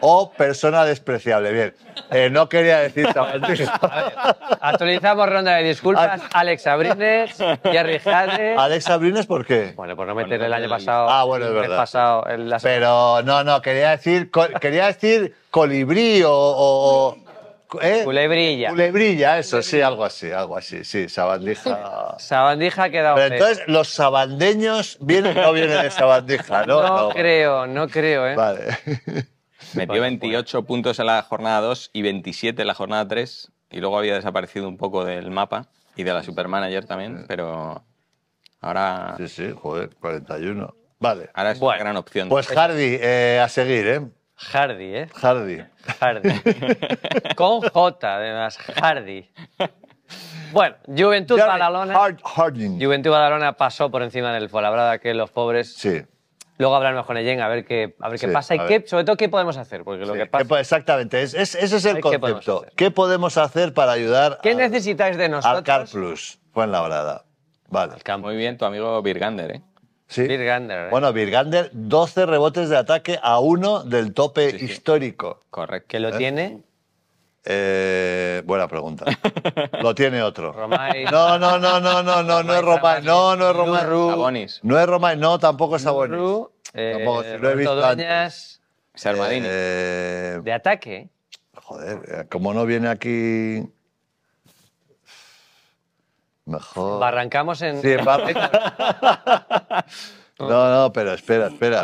o persona despreciable. Bien. Eh, no quería decir Actualizamos ronda de disculpas. Ah. Alex Abrines, Jerry Jade. ¿Alex Abrines por qué? Bueno, por no meter el año pasado. Ah, bueno, es verdad. Pero no, no, quería decir, quería decir colibrí o ¿eh? Culebrilla. Culebrilla, eso, sí, algo así, algo así, sí, sabandija. sabandija queda Pero entonces, ¿los sabandeños vienen o no vienen de sabandija, no? No, creo, no creo, ¿eh? Vale. Metió 28 pues. puntos en la jornada 2 y 27 en la jornada 3, y luego había desaparecido un poco del mapa y de la Supermanager también, pero ahora... Sí, sí, joder, 41. Vale. Ahora es una gran opción. Pues Hardy, eh, a seguir, ¿eh? Hardy, ¿eh? Hardy. Hardy. Con J, además. Hardy. Bueno, Juventud Badalona. Juventud Badalona pasó por encima del Fuenlabrada, que los pobres. Sí. Luego hablaremos con Ellen a ver qué, a ver qué pasa y qué, sobre todo qué podemos hacer. Porque que pasa... Exactamente, es, ese es el concepto. Qué podemos, hacer para ayudar ¿Qué necesitáis de nosotros? al Car Plus, Fuenlabrada. Vale. Muy bien, tu amigo Birgander, ¿eh? Sí. ¿eh? Bueno, Virgander, 12 rebotes de ataque a uno del tope histórico. Correcto. ¿Que lo ¿Eh? tiene? Eh, buena pregunta. Lo tiene otro. No, no, no, no, no, no, no es Romay. No, no es Romay. Sabonis. No es Romay, no, tampoco es Sabonis. No tampoco, lo he visto antes. de ataque. Joder, como no viene aquí Mejor. Barrancamos en. Sí, No, no, pero espera, espera.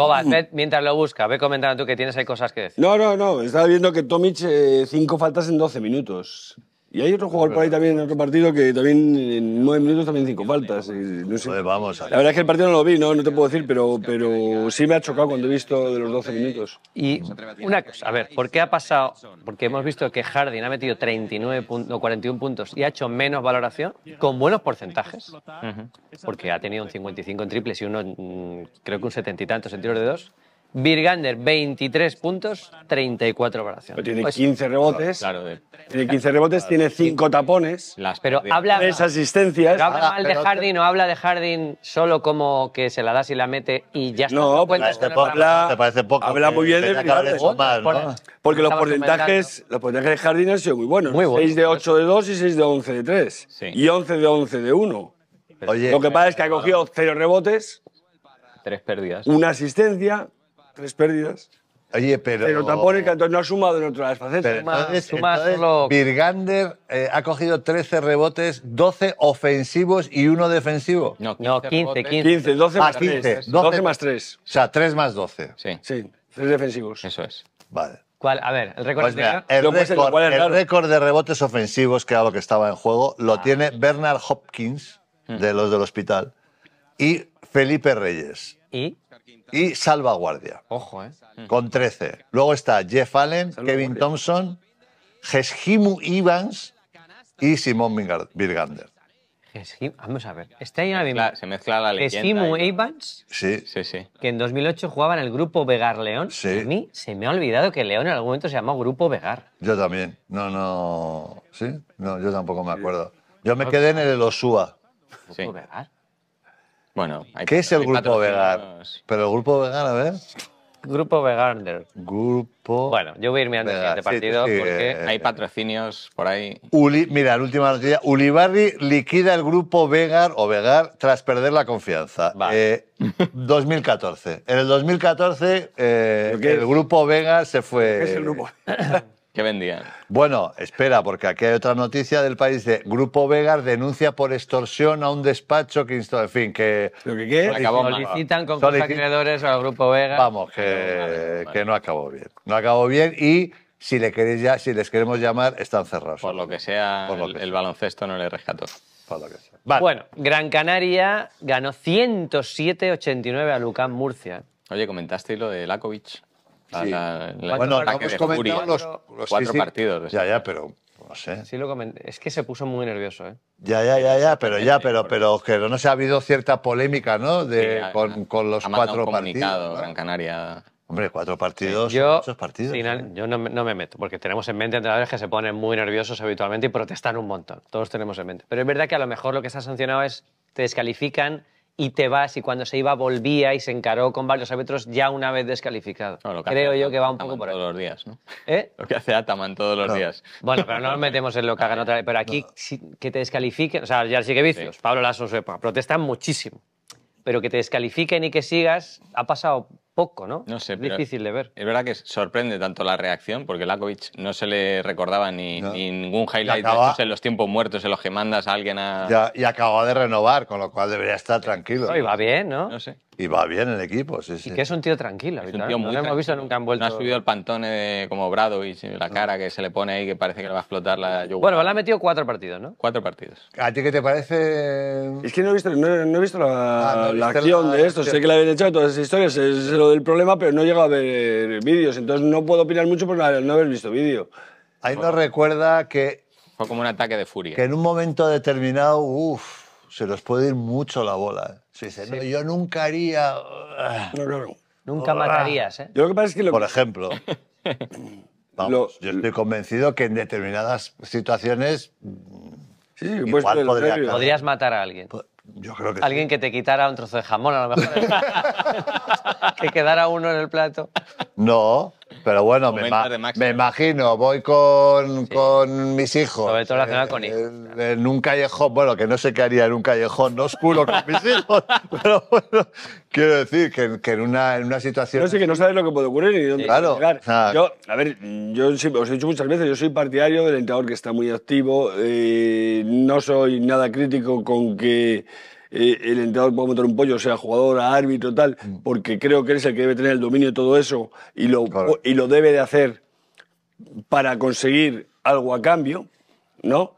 mientras lo busca, ve comentando tú que tienes ahí cosas que decir. No, no, no. Estaba viendo que Tomic, eh, cinco faltas en 12 minutos. Y hay otro jugador por ahí también en otro partido que también en nueve minutos también cinco faltas. No sé. vamos La verdad es que el partido no lo vi, no, te puedo decir, pero, pero sí me ha chocado cuando he visto de los 12 minutos. Y una cosa, a ver, ¿por qué ha pasado? Porque hemos visto que Jardín ha metido 39 puntos, 41 puntos y ha hecho menos valoración con buenos porcentajes. Porque ha tenido un 55 en triples y uno, creo que un 70 y tantos en tiros de dos. Birgander, 23 puntos, 34 operaciones. tiene 15 pues rebotes. tiene 15 rebotes, tiene 5 tapones. Las, pero habla, tres asistencias. habla ah, mal de Jardín o habla de Jardín solo como que se la das y la mete y ya está. No, pues, te, habla, este parece poco. Habla muy bien de Jardín. Porque los porcentajes, los porcentajes de Jardín han sido muy buenos. 6 de 8 de 2 y 6 de 11 de 3. Y 11 de 11 de 1. Lo que pasa es que ha cogido 0 rebotes. 3 pérdidas. Una asistencia, tres pérdidas. Oye, pero. Pero tampoco el Cantón no ha sumado en otras facetas. Pero entonces, más... entonces solo... Virgander eh, ha cogido 13 rebotes, 12 ofensivos y uno defensivo. No, 15, no, 15, 15. 12 más 3. Ah, 12, más 3. O sea, 3 más 12. Sí. Sí, 3 defensivos. Eso es. Vale. ¿Cuál? A ver, el récord pues el, récord, el récord de rebotes ofensivos, que era lo que estaba en juego, lo ah. tiene Bernard Hopkins, mm. de los del hospital, y Felipe Reyes. ¿Y? y salvaguardia. Ojo, ¿eh? Mm. Con 13. Luego está Jeff Allen, Kevin Thompson, Jeshimu Evans y Simón Virgander. Vamos a ver. Está ahí se, mezcla, la leyenda. Jeshimu ¿eh? Evans, sí. Sí, sí. que en 2008 jugaba en el grupo Vegar León. Sí. A mí se me ha olvidado que León en algún momento se llamó Grupo Vegar. Yo también. No, no. ¿Sí? No, yo tampoco me acuerdo. Yo me quedé en el Osua. ¿Grupo Vegar? Bueno, hay ¿qué es el grupo Vegar? Pero el grupo Vegar, a ver. Grupo Vegarder. Grupo. Bueno, yo voy a irme antes de este partido porque eh, eh, hay eh. patrocinios por ahí. Uli, mira, la última noticia. Ulibarri liquida el grupo Vegar o Vegar tras perder la confianza. 2014. En el 2014, el grupo Vegar se fue. ¿Qué es el grupo? ¿Qué vendían? Bueno, espera, porque aquí hay otra noticia del país de Grupo Vegas denuncia por extorsión a un despacho que, en fin, que... ¿Lo que solicitan con Solic... acreedores al Grupo Vegas. Vamos, que, no acabó bien. No acabó bien y si, le queréis ya, si les queremos llamar, están cerrados. Por lo que sea, el, baloncesto no le rescató. Por lo que sea. Bueno, Gran Canaria ganó 107-89 a Lucán Murcia. Oye, comentaste lo de Lakovic bueno, comentado los, cuatro partidos. Ya, ya, este. pero no sé. lo comenté. Es que se puso muy nervioso, ¿eh? Ya, ya, ya, ya, pero ya, pero, pero que no se ha habido cierta polémica, ¿no? De, con, con, los cuatro partidos. Gran Canaria. Hombre, cuatro partidos, yo, partidos. ¿eh? yo no, me meto, porque tenemos en mente entrenadores que se ponen muy nerviosos habitualmente y protestan un montón. Todos tenemos en mente. Pero es verdad que a lo mejor lo que se ha sancionado es te descalifican y te vas y cuando se iba volvía y se encaró con varios árbitros ya una vez descalificado. Creo yo que va un poco por ahí. todos los días, ¿no? ¿Eh? Lo que hace Ataman todos los días. Bueno, pero no nos metemos en lo que hagan otra vez. Pero aquí que te descalifiquen, o sea, ya sí que vicios, Pablo Lasso sepa, protestan muchísimo. Pero que te descalifiquen y que sigas, ha pasado poco, ¿no? No sé, es difícil de ver. Es verdad que sorprende tanto la reacción, porque Lakovic no se le recordaba ni, ningún highlight en los tiempos muertos en los que mandas a alguien a. Ya, y acaba de renovar, con lo cual debería estar tranquilo. va bien, ¿no? No sé. Y va bien el equipo, sí, sí. Y que es un tío tranquilo. Es un tío muy no lo hemos visto nunca han vuelto. No ha subido el pantone como Brado y la cara que se le pone ahí que parece que le va a explotar la Bueno, le ha metido cuatro partidos, ¿no? Cuatro partidos. ¿A ti qué te parece...? Es que no he visto, no, he visto la, ah, acción de esto. Sé que le habéis echado todas esas historias, es lo del problema, pero no he llegado a ver vídeos. Entonces no puedo opinar mucho por no haber visto vídeo. Ahí nos recuerda que... Fue como un ataque de furia. Que en un momento determinado, uff se nos puede ir mucho la bola. ¿eh? Se yo nunca haría... No, no, no. Nunca ah. matarías, ¿eh? Yo lo que pasa es que Por ejemplo, yo estoy convencido que en determinadas situaciones mm, sí, pues, podrías matar a alguien. Pues, yo creo que Alguien que te quitara un trozo de jamón, a lo mejor. que quedara uno en el plato. No, pero bueno, me, me, imagino, voy con, con, mis hijos. Sobre todo con eh, En, un callejón, bueno, que no sé qué haría en un callejón no oscuro con mis hijos, pero bueno, quiero decir que, en, una, en una situación. No sé, que no sabes lo que puede ocurrir ni dónde claro. Yo, a ver, yo os he dicho muchas veces, yo soy partidario del entrenador que está muy activo, eh, no soy nada crítico con que. Eh, el entrenador puede meter un pollo, sea jugador, árbitro, tal, mm. porque creo que él es el que debe tener el dominio de todo eso y lo, y lo debe de hacer para conseguir algo a cambio, ¿no?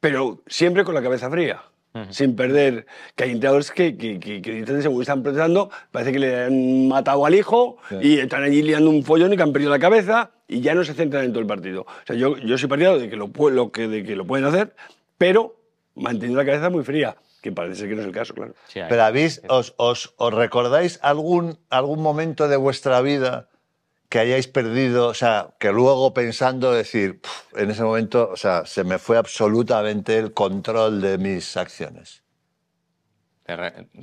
Pero siempre con la cabeza fría. Sin perder, que hay entrenadores que, que, según están pensando, parece que le han matado al hijo y están allí liando un follón y que han perdido la cabeza y ya no se centran en todo el partido. O sea, yo, yo soy partidario de que lo, que, de que lo pueden hacer, pero manteniendo la cabeza muy fría. Que parece que no es el caso, claro. Pero os, os- os recordáis algún, algún momento de vuestra vida que hayáis perdido, o sea, que luego pensando decir, en ese momento, o sea, se me fue absolutamente el control de mis acciones.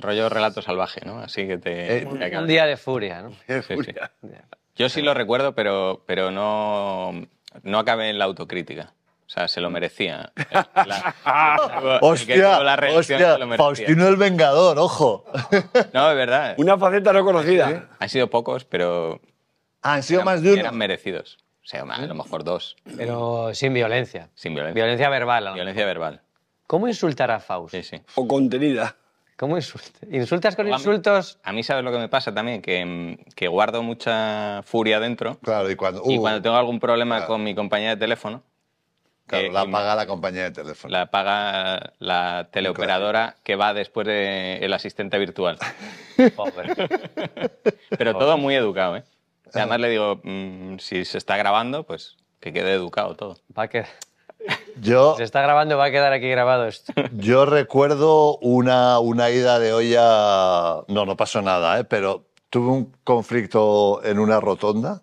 rollo relato salvaje, ¿no? Así que te... Eh, un día de furia, ¿no? Yo sí lo recuerdo, pero, pero no, no acabé en la autocrítica. O sea, se lo merecía. hostia, hostia Faustino el Vengador, ojo. no, es verdad. Una faceta no conocida. Han sido pocos, pero... Ah, han sido más de uno. Eran merecidos. O sea, a lo mejor dos. Pero sin violencia. Sin violencia. Violencia verbal. Violencia verbal. ¿Cómo insultar a Faust? Sí, sí. O contenida. ¿Cómo insultas? ¿Insultas con insultos? A mí, ¿sabes lo que me pasa también? Que, mm, guardo mucha furia dentro. Claro, y cuando... y uh. cuando tengo algún problema con mi compañía de teléfono, eh, la paga la compañía de teléfono. La paga la teleoperadora que va después del asistente virtual. Pero todo muy educado, ¿eh? además le digo, mm, si se está grabando, pues que quede educado todo. Va a quedar... Yo, se está grabando, va a quedar aquí grabado esto. Yo recuerdo una, una ida de olla. No, no pasó nada, ¿eh? pero tuve un conflicto en una rotonda,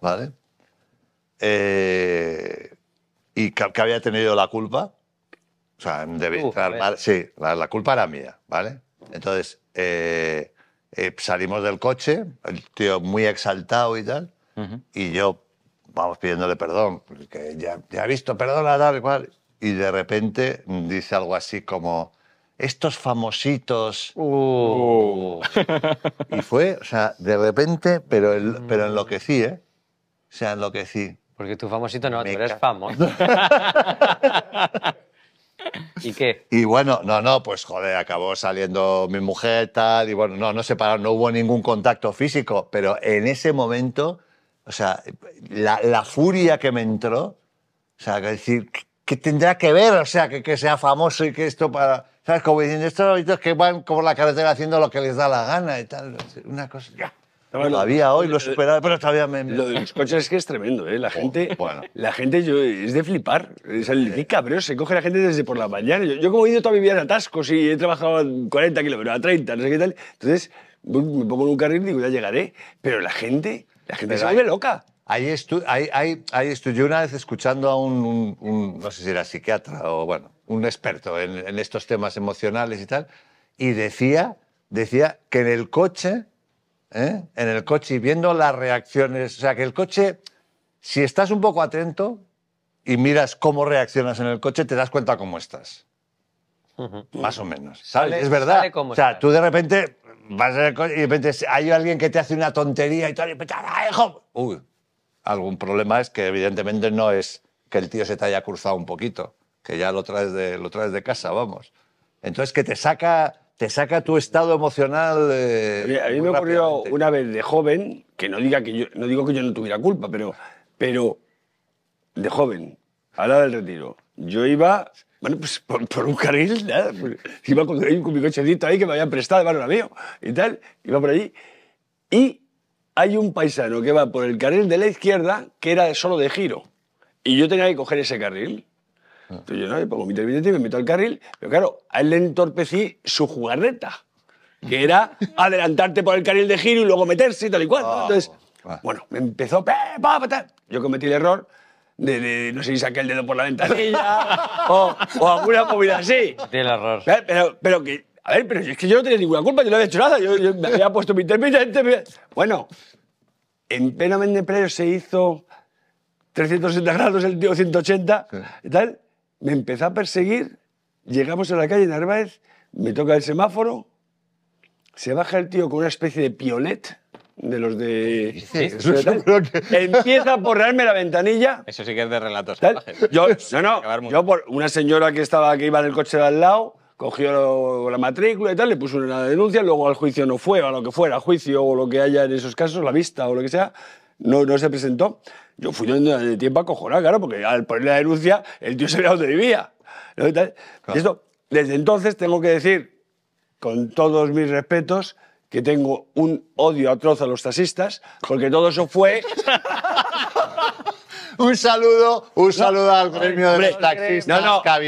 ¿vale? Eh, y que, había tenido la culpa. O sea, uh, debe, sí, la, culpa era mía, ¿vale? Entonces, eh, eh, salimos del coche, el tío muy exaltado y tal, y yo, vamos pidiéndole perdón, porque ya, ha visto, perdona, tal y Y de repente dice algo así como, estos famositos. Uh. Y fue, o sea, de repente, pero, pero mm. enloquecí, ¿eh? O sea, enloquecí. Porque tú famosito no, tú eres famoso. ¿Y qué? Y bueno, no, no, pues joder, acabó saliendo mi mujer, y tal, y bueno, no, no se pararon, no hubo ningún contacto físico, pero en ese momento, o sea, la, furia que me entró, o sea, que decir, ¿qué tendrá que ver? O sea, que, sea famoso y que esto para... ¿Sabes? Como diciendo, estos chavitos que van por la carretera haciendo lo que les da la gana y tal. Una cosa... Ya había hoy lo he superado, pero todavía me... Lo de los coches es que es tremendo, ¿eh? La oh, gente, bueno. la gente yo, es de flipar. Es el, cabrón, se coge la gente desde por la mañana. Yo, como he ido toda mi vida en atascos y he trabajado 40 kilómetros, a 30, no sé qué tal. Entonces, me pongo en un carril y digo, ya llegaré. Pero la gente, la gente se vuelve loca. Ahí estoy yo una vez escuchando a un, no sé si era psiquiatra o, bueno, un experto en, en estos temas emocionales y tal, y decía, decía que en el coche ¿eh? en el coche y viendo las reacciones. O sea, que el coche, si estás un poco atento y miras cómo reaccionas en el coche, te das cuenta cómo estás. Más o menos. Sale, es verdad. o sea, tú de repente vas en el coche y de repente hay alguien que te hace una tontería y tal, de repente, ah, hijo! Uy, algún problema es que evidentemente no es que el tío se te haya cruzado un poquito, que ya lo traes de, lo traes de casa, vamos. Entonces, que te saca te saca tu estado emocional. Eh, a mí me ocurrió una vez de joven, que no diga que yo, no digo que yo no tuviera culpa, pero, pero de joven, a la del retiro, yo iba, bueno, pues por, un carril, pues, iba con, con, mi cochecito ahí que me habían prestado, hermano bueno, mío, y tal, iba por allí, y hay un paisano que va por el carril de la izquierda que era solo de giro, y yo tenía que coger ese carril. Ah. Entonces yo no, pongo mi intermitente y me meto al carril, pero claro, a él le entorpecí su jugarreta, que mm. era adelantarte por el carril de giro y luego meterse y tal y cual. Ah, Entonces, ah. bueno, me empezó. Yo cometí el error. De, no sé si saqué el dedo por la ventanilla o, alguna movida así. el error. Pero, pero que a ver, pero es que yo no tenía ninguna culpa, yo no había hecho nada, yo, me había puesto mi intermitente. Bueno, en pleno Mendepreo se hizo 360 grados el tío 180 y tal me empezó a perseguir, llegamos a la calle Narváez, me toca el semáforo, se baja el tío con una especie de piolet de los de... Empieza a porrarme la ventanilla. Eso sí que es de relatos. Yo, no, no, yo por una señora que estaba que iba en el coche de al lado, cogió la matrícula y tal, le puso una denuncia, luego al juicio no fue, o a lo que fuera, juicio o lo que haya en esos casos, la vista o lo que sea, no, no se presentó. Yo fui de tiempo a acojonado, claro, porque al poner la denuncia, el tío se veía donde vivía. Esto, desde entonces tengo que decir, con todos mis respetos, que tengo un odio atroz a los taxistas, porque todo eso fue... un saludo, un saludo al gremio de los taxistas, no, no,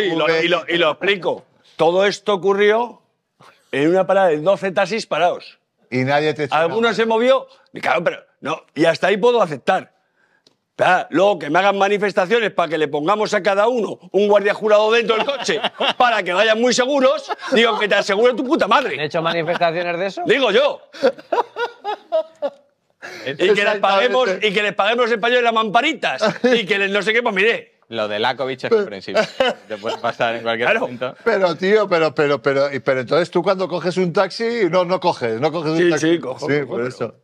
y, Lo, explico. Todo esto ocurrió en una parada de 12 taxis parados. Y nadie te... Algunos se movió... Claro, pero no, y hasta ahí puedo aceptar. Ah, luego que me hagan manifestaciones para que le pongamos a cada uno un guardia jurado dentro del coche para que vayan muy seguros, digo que te aseguro tu puta madre. ¿Han hecho manifestaciones de eso? Digo yo. y, que les paguemos, y que les paguemos las mamparitas y que les no sé qué, pues mire. Lo de Lakovic es comprensible. Te puede pasar en cualquier claro. Pero, tío, pero, pero, pero, pero entonces tú cuando coges un taxi, no, no coges, no coges un taxi. Sí, cojo, sí, por eso.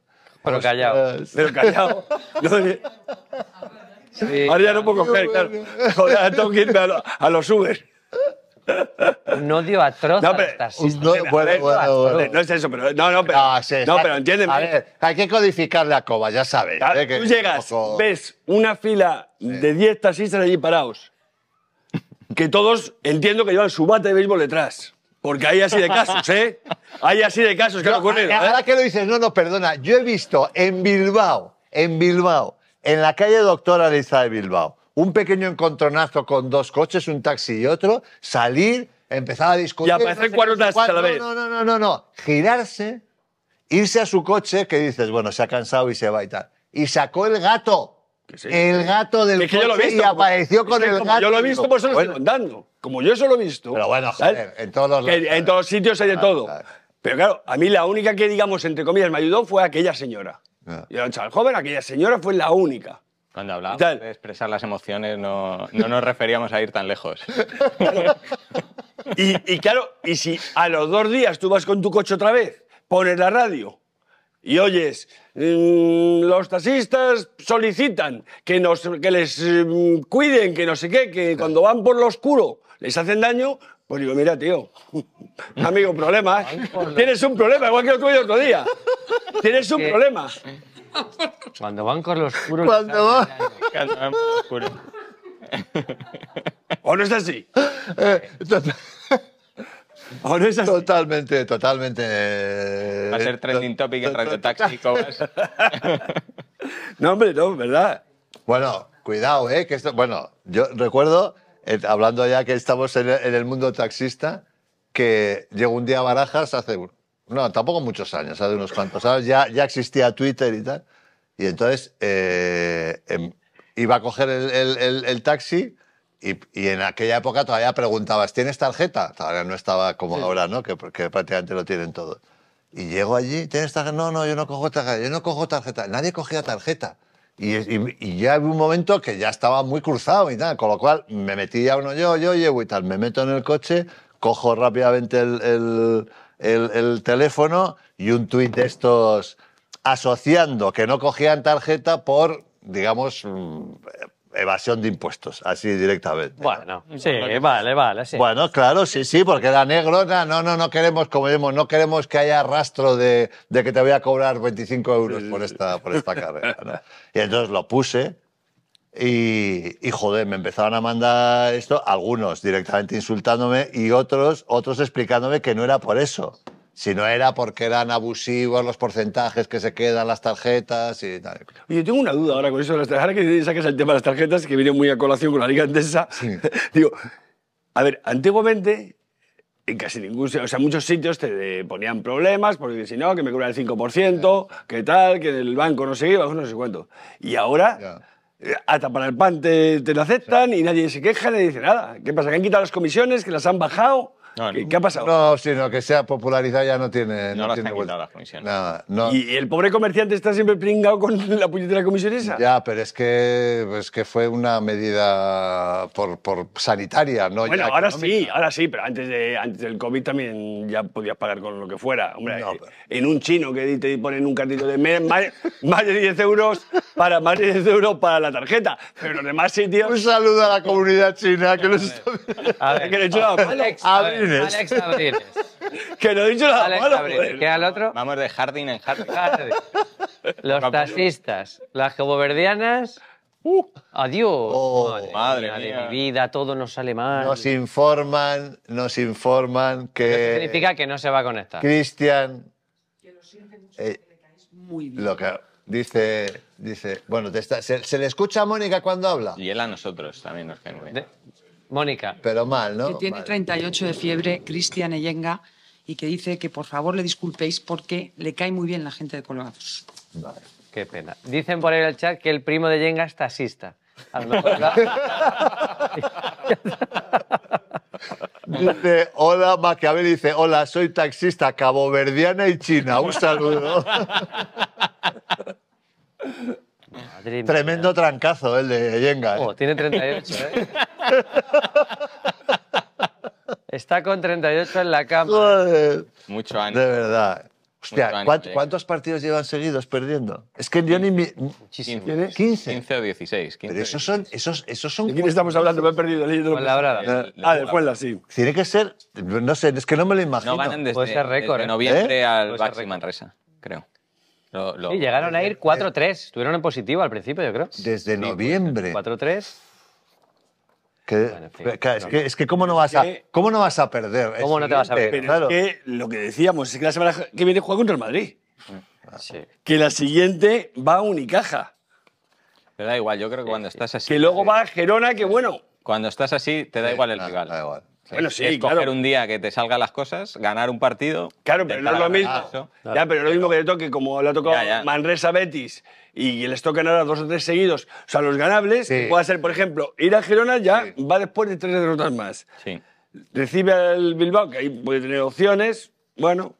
Pero callado. Pero callado. Ahora ya no puedo coger, claro. Joder, tengo a, los Uber. No odio atroz no, pero, no, ¿eh? no es eso, pero no, no, pero, no, pero entiéndeme. A ver, hay que codificar la coba, ya sabes. ¿eh? tú llegas, ves una fila de 10 taxistas allí parados, que todos entiendo que llevan su bate de béisbol detrás. Porque hay así de casos, ¿eh? Hay así de casos que Ahora ¿eh? que lo dices, no, no, perdona. Yo he visto en Bilbao, en Bilbao, en la calle Doctora Aliza de Bilbao, un pequeño encontronazo con dos coches, un taxi y otro, salir, empezar a discutir. Y aparecen no a la vez. No, no, no, no, no. Girarse, irse a su coche, que dices, bueno, se ha cansado y se va y tal. Y sacó el gato. El gato del que y apareció con el gato. Yo lo he visto, por eso lo estoy contando. Como yo eso lo pues, he visto. Pero bueno, en todos los En todos sitios hay de todo. Pero claro, a mí la única que, digamos, entre comillas, me ayudó fue aquella señora. Ah. Yo joven, aquella señora fue la única. Cuando hablábamos expresar las emociones no, no, nos referíamos a ir tan lejos. y, y, claro, y si a los dos días tú vas con tu coche otra vez, pones la radio y oyes Mm, los taxistas solicitan que, nos, que les mm, cuiden, que no sé qué, que cuando van por lo oscuro les hacen daño, pues digo, mira, tío, amigo, problema. ¿eh? Tienes un problema, igual que lo tuve el otro día. Tienes un problema. Cuando van por lo oscuro... Cuando van... por lo oscuro. ¿O no es así? Eh, Totalmente, totalmente. Va a ser trending topic en Radio Taxi, no, hombre, no, ¿verdad? Bueno, cuidado, ¿eh? Que esto, bueno, yo recuerdo, eh, hablando ya que estamos en el, mundo taxista, que llegó un día a Barajas hace, no, tampoco muchos años, hace unos cuantos años, ya, ya existía Twitter y tal. Y entonces eh, em, iba a coger el taxi y, en aquella época todavía preguntabas, ¿tienes tarjeta? Todavía no estaba como ahora, ¿no? Que, que, prácticamente lo tienen todo. Y llego allí, ¿tienes tarjeta? No, no, yo no cojo tarjeta, yo no cojo tarjeta. Nadie cogía tarjeta. Y, y, ya hubo un momento que ya estaba muy cruzado y tal. con lo cual me metí ya uno yo, yo llego y tal. Me meto en el coche, cojo rápidamente el, el, el teléfono y un tuit de estos asociando que no cogían tarjeta por digamos, mm, evasión de impuestos, así directamente. Bueno, sí, vale, vale. Sí. Bueno, claro, sí, sí, porque era negro, no, no, no queremos, como decimos, no queremos que haya rastro de, que te voy a cobrar 25 euros por esta, por esta carrera. Y entonces lo puse y, y, joder, me empezaron a mandar esto, algunos directamente insultándome y otros, otros explicándome que no era por eso si no era porque eran abusivos los porcentajes que se quedan las tarjetas y tal. Oye, tengo una duda ahora con eso de las tarjetas, ahora que saques el tema de las tarjetas, que viene muy a colación con la Liga Digo, a ver, antiguamente en casi ningún o sea, muchos sitios te ponían problemas, porque si no, que me cobra el 5%, que tal, que el banco no se iba, no sé cuánto. Y ahora... Eh, hasta para el pan te, lo aceptan y nadie se queja, ni dice nada. ¿Qué pasa? ¿Que han quitado las comisiones? ¿Que las han bajado? ¿Qué, ha pasado? No, sino que sea popularizado ya no tiene. No, no han las comisiones. Y el pobre comerciante está siempre pringado con la puñetera comisión Ya, pero es que, es que fue una medida por, por sanitaria, ¿no? Bueno, ahora sí, ahora sí, pero antes, de, antes del COVID también ya podías pagar con lo que fuera. Hombre, en un chino que te ponen un cartito de más, de 10 euros para la tarjeta. Pero en los demás Un saludo a la comunidad china que nos está. A ver, que le he hecho Alex, ver. Alex que no he dicho nada Alex malo. Pues. ¿Qué al otro? Vamos de jardín en jardín. Ah, los taxistas, las geboverdianas. Uh, adiós. Oh, madre, mía, de mi vida, todo nos sale mal. Nos informan, nos informan que. significa que no se va a conectar. Cristian. Que lo mucho, eh, que Lo que dice, dice. Bueno, se, se, le escucha a Mónica cuando habla. Y él a nosotros también nos cae muy bien. Mónica. Pero mal, ¿no? Que tiene 38 de fiebre, Cristian Eyenga, y que dice que por favor le disculpéis porque le cae muy bien la gente de Colgados. Vale. Qué pena. Dicen por ahí el chat que el primo de Yenga es taxista. Dice, hola Maquiavel, dice, hola, soy taxista caboverdiana y china. Un saludo. Tremendo trancazo el de Yenga. Oh, ¿eh? tiene 38, ¿eh? Está con 38 en la cama. Mucho año. De verdad. Hostia, ¿cuántos, eh. partidos llevan seguidos perdiendo? Es que yo ni... Mi... 15. 15. o 16. esos son... Esos, esos son ¿De quién estamos hablando? Me he perdido. El Con Ah, de la sí. Tiene que ser... No sé, es que no me lo imagino. Puede ser récord, en ¿eh? noviembre al Baxi Manresa, creo llegaron a ir 4-3. Estuvieron en positivo al principio, yo creo. Desde noviembre. 4-3. Pues, es, que, es cómo no vas a, cómo no vas a perder. ¿Cómo no te vas a perder? lo que decíamos es que la semana que viene juega contra el Madrid. Que la siguiente va a Unicaja. Pero da igual, yo creo que cuando estás así. Que luego eh, va a Gerona, que bueno. Cuando estás así, te da igual el rival. Da igual. Bueno, sí, un día que te salgan las cosas, ganar un partido. Claro, pero no es lo mismo. Ya, pero lo mismo que le toque, como le ha tocado Manresa Betis y les tocan ahora dos o tres seguidos, o sea, los ganables, puede ser, por ejemplo, ir a Girona ya va después de tres derrotas más. Sí. Recibe al Bilbao, que ahí puede tener opciones, bueno.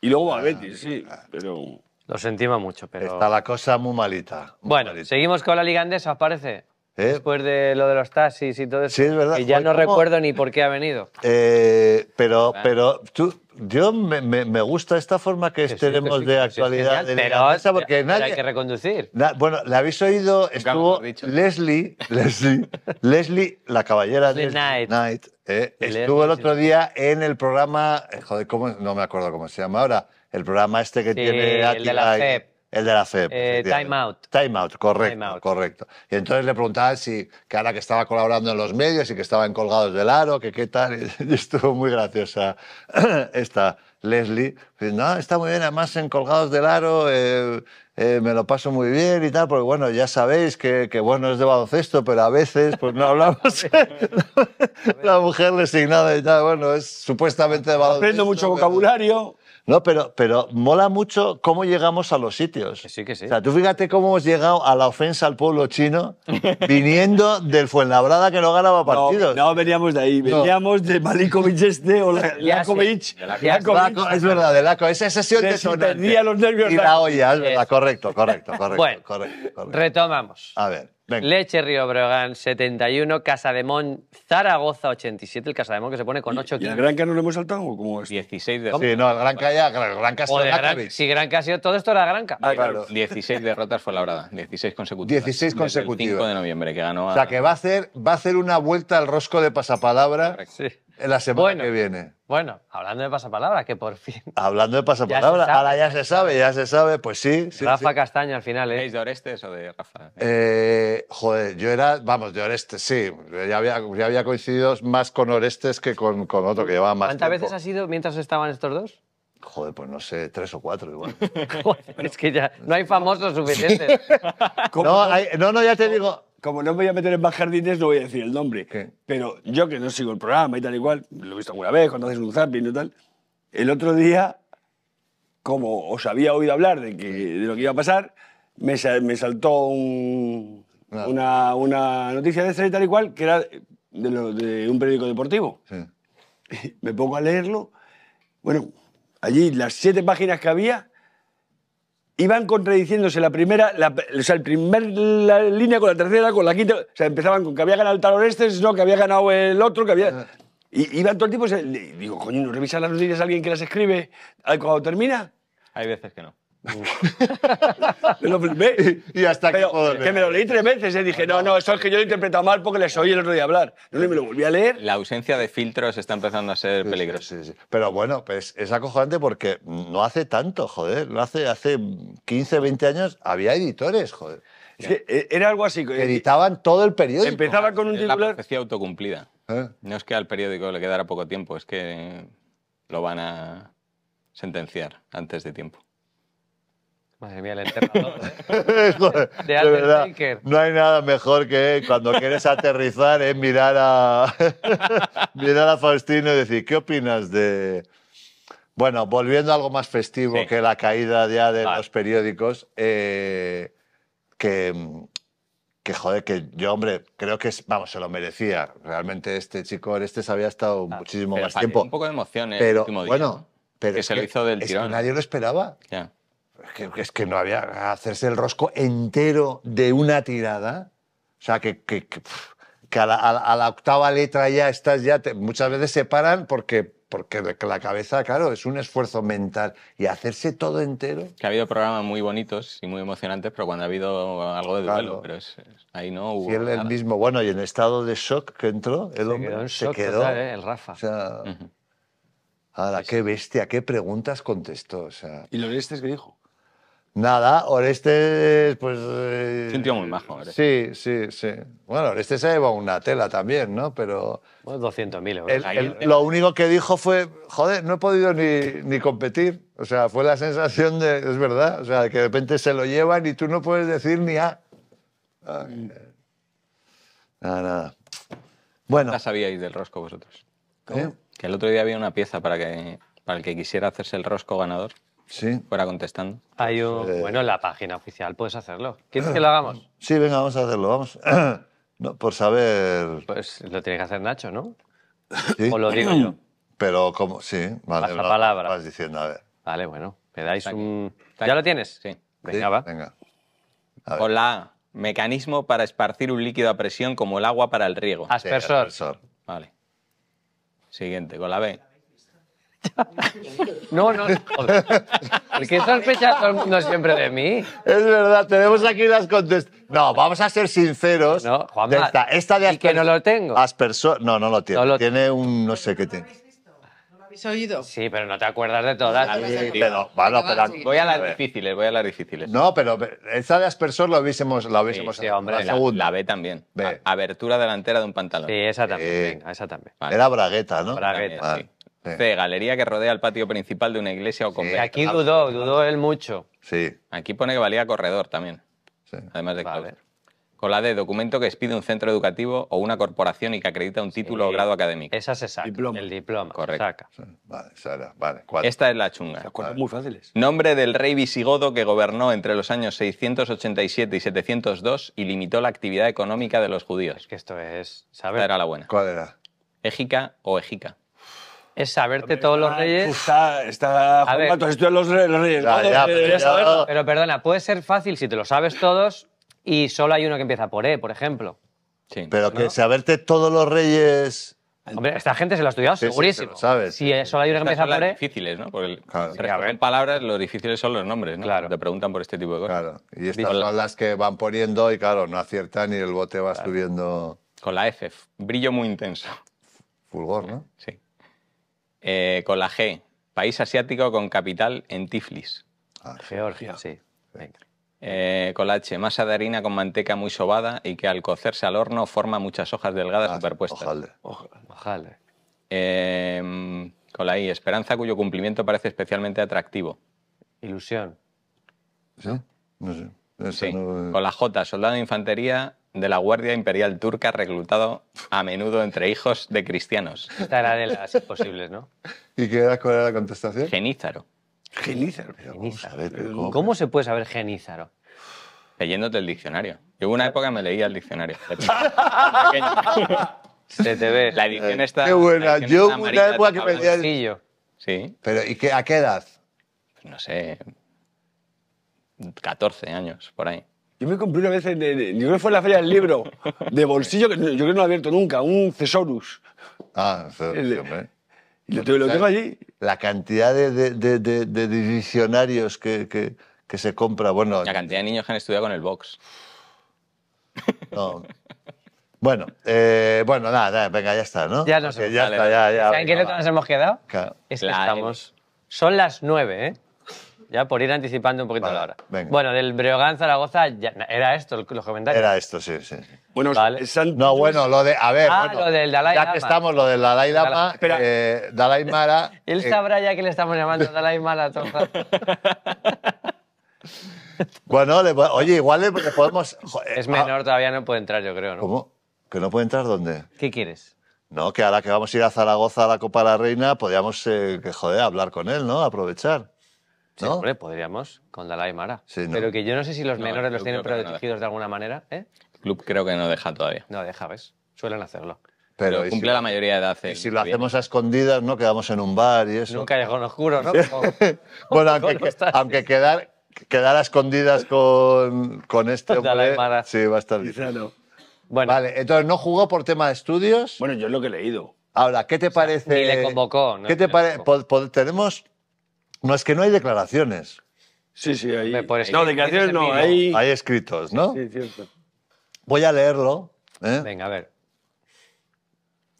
Y luego a ah, Betis, sí, ah. pero. Lo sentimos mucho, pero. Está la cosa muy malita. bueno, seguimos con la Liga Andesa, parece. ¿Eh? Después de lo de los taxis y todo eso. Sí, ya no recuerdo ni por qué ha venido. Eh, pero, pero tú, yo me, gusta esta forma que, tenemos de actualidad. pero, porque hay que reconducir. bueno, ¿le habéis oído, estuvo Leslie, Leslie, Leslie, la caballera de Night. ¿eh? estuvo el otro día en el programa, joder, no me acuerdo cómo se llama ahora, el programa este que tiene Atila. El de la fe. Eh, time Out. Time Out, correcto, correcto. Y entonces le preguntaba si, que ahora que estaba colaborando en los medios y que estaba en Colgados del Aro, que qué tal, y estuvo muy graciosa esta Leslie. Dice, no, está muy bien, además en Colgados del Aro eh, eh, me lo paso muy bien y tal, porque bueno, ya sabéis que, que bueno, es de baloncesto, pero a veces pues no hablamos. la mujer designada y tal, bueno, es supuestamente de baloncesto. Aprendo mucho vocabulario. No, pero, pero mola mucho cómo llegamos a los sitios. Sí, que sí. O sea, tú fíjate cómo hemos llegado a la ofensa al pueblo chino viniendo del Fuenlabrada que no ganaba partidos. No, no veníamos de ahí, veníamos de Malikovic este o la, Lakovic. es verdad, de Lakovic. Esa sesión de a los nervios. Y la olla, es verdad, correcto, correcto, correcto. Bueno, correcto, correcto. retomamos. A ver. Leche Río Breogán 71, Casa de Zaragoza 87, el Casa de que se pone con 8 kilos. ¿Y Granca no lo hemos saltado o cómo es? 16 derrotas. Sí, no, el Granca ya, Granca de Granca. Si Granca ha sido todo esto era Granca. Ah, claro. 16 derrotas fue la brada, 16 consecutivas. 16 consecutivas. El 5 de noviembre que ganó. O sea, que va a hacer va a hacer una vuelta al rosco de pasapalabra. Sí en la semana que viene. Bueno, hablando de pasapalabra, que por fin. Hablando de pasapalabra, ahora ya se sabe, ya se sabe, pues sí. Rafa Castaña al final, ¿eh? ¿Es de Orestes o de Rafa? Eh, joder, yo era, vamos, de Orestes, sí. Ya había, ya había coincidido más con Orestes que con, con otro que llevaba más. ¿Cuántas veces ha sido mientras estaban estos dos? Joder, pues no sé, tres o cuatro igual. es que ya no hay famosos suficientes. no, no, ya te digo, como no me voy a meter en más jardines, no voy a decir el nombre. Pero yo que no sigo el programa y tal y cual, lo he visto alguna vez cuando haces un zapping y tal, el otro día, como os había oído hablar de, lo que iba a pasar, me, saltó una, noticia de esta y tal y cual, que era de, un periódico deportivo. Me pongo a leerlo. Bueno, allí las siete páginas que había iban contradiciéndose la primera, la, o sea, el primer línea con la tercera, con la quinta. O sea, empezaban con que había ganado el talón este, no, que había ganado el otro, que había. Ah. Y iban todo el tiempo. Digo, coño, ¿no las noticias alguien que las escribe cuando termina? Hay veces que no. y hasta que, me lo leí tres veces. y eh, Dije, no, no, eso es que yo lo he interpretado mal porque les oí el otro día hablar. No, y me lo volví a leer. La ausencia de filtros está empezando a ser peligrosa. Pero bueno, pues es acojonante porque no hace tanto, joder. No hace, hace 15, 20 años había editores, joder. Es que eh, era algo así. Que eh, editaban todo el periódico. Empezaba con un titular. Es la autocumplida. No es que al periódico le quedara poco tiempo, es que lo van a sentenciar antes de tiempo. Madre mía, el enterrador. ¿eh? de verdad, no hay nada mejor que cuando quieres aterrizar eh, mirar a, mirar a Faustino y decir, ¿qué opinas de...? Bueno, volviendo a algo más festivo que la caída ya de los periódicos, eh, que, que joder, que yo, hombre, creo que, es, vamos, se lo merecía. Realmente este chico, este había estado ah, muchísimo más tiempo. Un poco de emoción, Pero, bueno, pero que se lo hizo del tirón. nadie lo esperaba. Ya es que no había hacerse el rosco entero de una tirada. O sea, que, que, que a, la, octava letra ya estás ya. muchas veces se paran porque, porque la cabeza, claro, es un esfuerzo mental. Y hacerse todo entero. Que ha habido programas muy bonitos y muy emocionantes, pero cuando ha habido algo de duelo, pero es, ahí no hubo. Y él el mismo, bueno, y en estado de shock que entró, el hombre se quedó. ¿eh? El Rafa. O sea, Ahora, qué bestia, qué preguntas contestó. O sea. Y lo leíste que dijo. Nada, Orestes, pues... Eh, Sintió muy majo, Orestes. Sí, sí, sí. Bueno, Orestes se ha llevado una tela también, ¿no? Pero... Bueno, 200.000 euros. lo eh. único que dijo fue, joder, no he podido ni, ni, competir. O sea, fue la sensación de, es verdad, o sea, que de repente se lo llevan y tú no puedes decir ni a... Mm. Eh. Nada, nada. Bueno. ¿Ya sabíais del rosco vosotros? ¿Cómo? Que el otro día había una pieza para que para el que quisiera hacerse el rosco ganador. Sí. Fuera contestando. Hay Bueno, en la página oficial puedes hacerlo. ¿Quieres que lo hagamos? Sí, venga, vamos a hacerlo. Vamos. por saber. Pues lo tiene que hacer Nacho, ¿no? ¿Sí? O lo digo yo. Pero como. Sí, vale. palabra. Vas diciendo, a ver. Vale, bueno. Me dais un. ¿Ya lo tienes? Sí. Venga, va. Venga. Hola. Mecanismo para esparcir un líquido a presión como el agua para el riego. Aspersor. aspersor. Vale. Siguiente, con la B. No, no, ¿Por qué sospecha todo el mundo siempre de mí? Es verdad, tenemos aquí las contestaciones. No, vamos a ser sinceros. No, esta, esta de y que no lo tengo. Asperso no, no lo tiene. tiene un no sé qué tiene. lo ¿Habéis oído? Sí, pero no te acuerdas de todas. Sí, pero, bueno, pero, voy a las difíciles, voy a las difíciles. No, pero esa de aspersor lo hubiésemos, la hubiésemos sí, la, segunda. la, B también. abertura delantera de un pantalón. Sí, esa también. Venga, esa también. Era bragueta, ¿no? Bragueta, sí. C, galería que rodea el patio principal de una iglesia o convento. Aquí ah, dudó, pues, dudó él mucho. Sí. Aquí pone que valía corredor también. Sí. Además de Con la D, documento que expide un centro educativo o una corporación y que acredita un título o grado académico. Esa se saca. El diploma. Correcto. Vale, vale. Esta es la chunga. muy fáciles. Nombre del rey visigodo que gobernó entre los años 687 y 702 y limitó la actividad económica de los judíos. Es que esto es. ¿sabes? era la buena. ¿Cuál era? Égica o Ejica es saberte todos los reyes. Está, está, a ver, los, reyes. pero, perdona, puede ser fácil si te lo sabes todos y solo hay uno que empieza por E, por ejemplo. Sí, pero que saberte todos los reyes. Hombre, esta gente se lo ha estudiado segurísimo. Si solo hay uno que empieza por E. difíciles, ¿no? Porque el palabras, lo difíciles son los nombres, ¿no? Claro. Te preguntan por este tipo de cosas. Claro. Y estas son las que van poniendo y, claro, no aciertan y el bote va subiendo. Con la F, brillo muy intenso. Fulgor, ¿no? Sí. Eh, con la G, país asiático con capital en Tiflis. Ah, Georgia. Sí. Eh, con la H, masa de harina con manteca muy sobada y que al cocerse al horno forma muchas hojas delgadas ah, superpuestas. Ojalá. Eh, con la I, esperanza cuyo cumplimiento parece especialmente atractivo. Ilusión. ¿Sí? No sé. Sí. Con la J, soldado de infantería de la Guardia Imperial Turca reclutado a menudo entre hijos de cristianos. era de las posibles, ¿no? ¿Y qué edad? cuál era la contestación? Genízaro. Genízaro. Pero ¿cómo? ¿Cómo se puede saber genízaro? Leyéndote el diccionario. Yo hubo una época que me leía el diccionario. Se te ve. La edición eh, está. Qué buena. Yo hubo una época que me leía el. Sí. Pero ¿y qué, a qué edad? no sé. 14 años, por ahí. Yo me compré una vez, en, yo fue en la feria del libro, de bolsillo, que yo creo que no lo he abierto nunca, un Cesorus. Ah, Cesorus, hombre. lo, tengo allí. La cantidad de, diccionarios que, se compra, bueno... La cantidad de niños que han estudiado con el box. No. Bueno, eh, bueno, nada, venga, ya está, ¿no? Ya nos ya, vale, ya, ya, ¿Saben qué nos hemos quedado? Claro. estamos... Son las nueve, ¿eh? ya por ir anticipando un poquito la hora. Bueno, del Breogán Zaragoza era esto los comentarios. Era esto, sí, sí. Bueno, no, bueno, lo de a ver, ah, bueno, ya que estamos lo del Dalai Lama, eh, Dalai Mara. Él eh, sabrá ya que le estamos llamando Dalai Mara. bueno, oye, igual le, podemos. Eh, es ah. menor, todavía no puede entrar, yo creo, ¿no? ¿Cómo? ¿Que no puede entrar dónde? ¿Qué quieres? No, que ahora que vamos a ir a Zaragoza a la Copa de la Reina, podríamos, que joder, hablar con él, ¿no? Aprovechar. Sí, hombre, podríamos con Dalai Mara. Pero que yo no sé si los menores los tienen protegidos de alguna manera. ¿eh? club creo que no deja todavía. No deja, ¿ves? Suelen hacerlo. Pero, cumple la mayoría de edad. Y si lo hacemos a escondidas, ¿no? Quedamos en un bar y eso. Nunca un oscuro, ¿no? bueno, aunque, quedar, quedar a escondidas con, con este hombre... Mara. Sí, va a estar bien. Bueno. Vale, entonces no jugó por tema de estudios. Bueno, yo es lo que he leído. Ahora, ¿qué te parece? Ni le convocó. ¿Qué te parece? Tenemos no, es que no hay declaraciones. Sí, sí, hay. no, declaraciones no, hay... Hay escritos, ¿no? Sí, cierto. Voy a leerlo. ¿eh? Venga, a ver.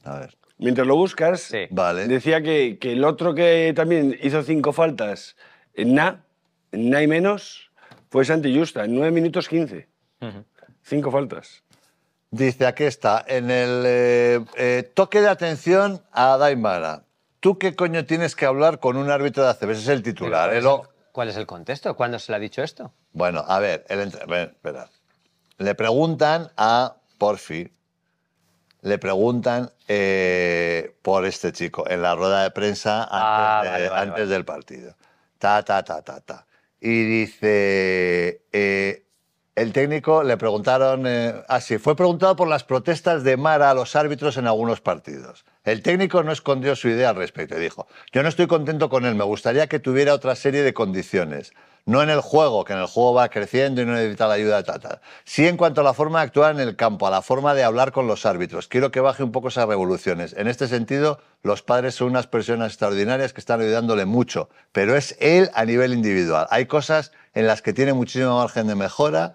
A ver. Mientras lo buscas, vale. decía que, el otro que también hizo cinco faltas, na, na y menos, fue Santi Justa, en nueve minutos quince. Cinco faltas. Dice, aquí está, en el eh, eh, toque de atención a Daimara. ¿Tú qué coño tienes que hablar con un árbitro de ACB? Ese es el titular. ¿Cuál es el contexto? ¿Cuándo se le ha dicho esto? Bueno, a ver, el le preguntan a Porfi, le preguntan eh, por este chico en la rueda de prensa ah, antes, del partido. Ta, ta, ta, ta, ta. Y dice, eh, el técnico le preguntaron eh, así, ah, fue preguntado por las protestas de Mara a los árbitros en algunos partidos. El técnico no escondió su idea al respecto y dijo, yo no estoy contento con él, me gustaría que tuviera otra serie de condiciones. No en el juego, que en el juego va creciendo y no necesita la ayuda de Tata. Sí en cuanto a la forma de actuar en el campo, a la forma de hablar con los árbitros. Quiero que baje un poco esas revoluciones. En este sentido, los padres son unas personas extraordinarias que están ayudándole mucho, pero es él a nivel individual. Hay cosas en las que tiene muchísimo margen de mejora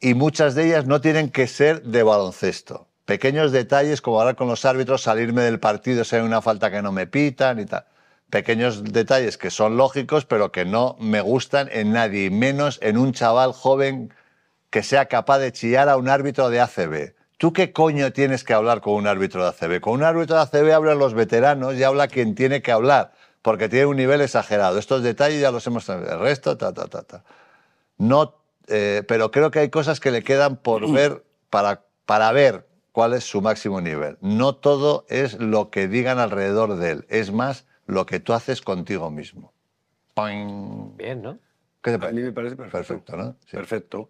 y muchas de ellas no tienen que ser de baloncesto. Pequeños detalles como hablar con los árbitros, salirme del partido si hay una falta que no me pitan y tal pequeños detalles que son lógicos, pero que no me gustan en nadie, menos en un chaval joven que sea capaz de chillar a un árbitro de ACB. ¿Tú qué coño tienes que hablar con un árbitro de ACB? Con un árbitro de ACB hablan los veteranos y habla quien tiene que hablar, porque tiene un nivel exagerado. Estos detalles ya los hemos tenido. El resto, ta, ta, ta, ta. No, eh, pero creo que hay cosas que le quedan por mm. ver, para, para ver cuál es su máximo nivel. No todo es lo que digan alrededor de él, es más lo que tú haces contigo mismo. Bien, ¿no? parece? A mí me parece perfecto. Perfecto, ¿no? Perfecto.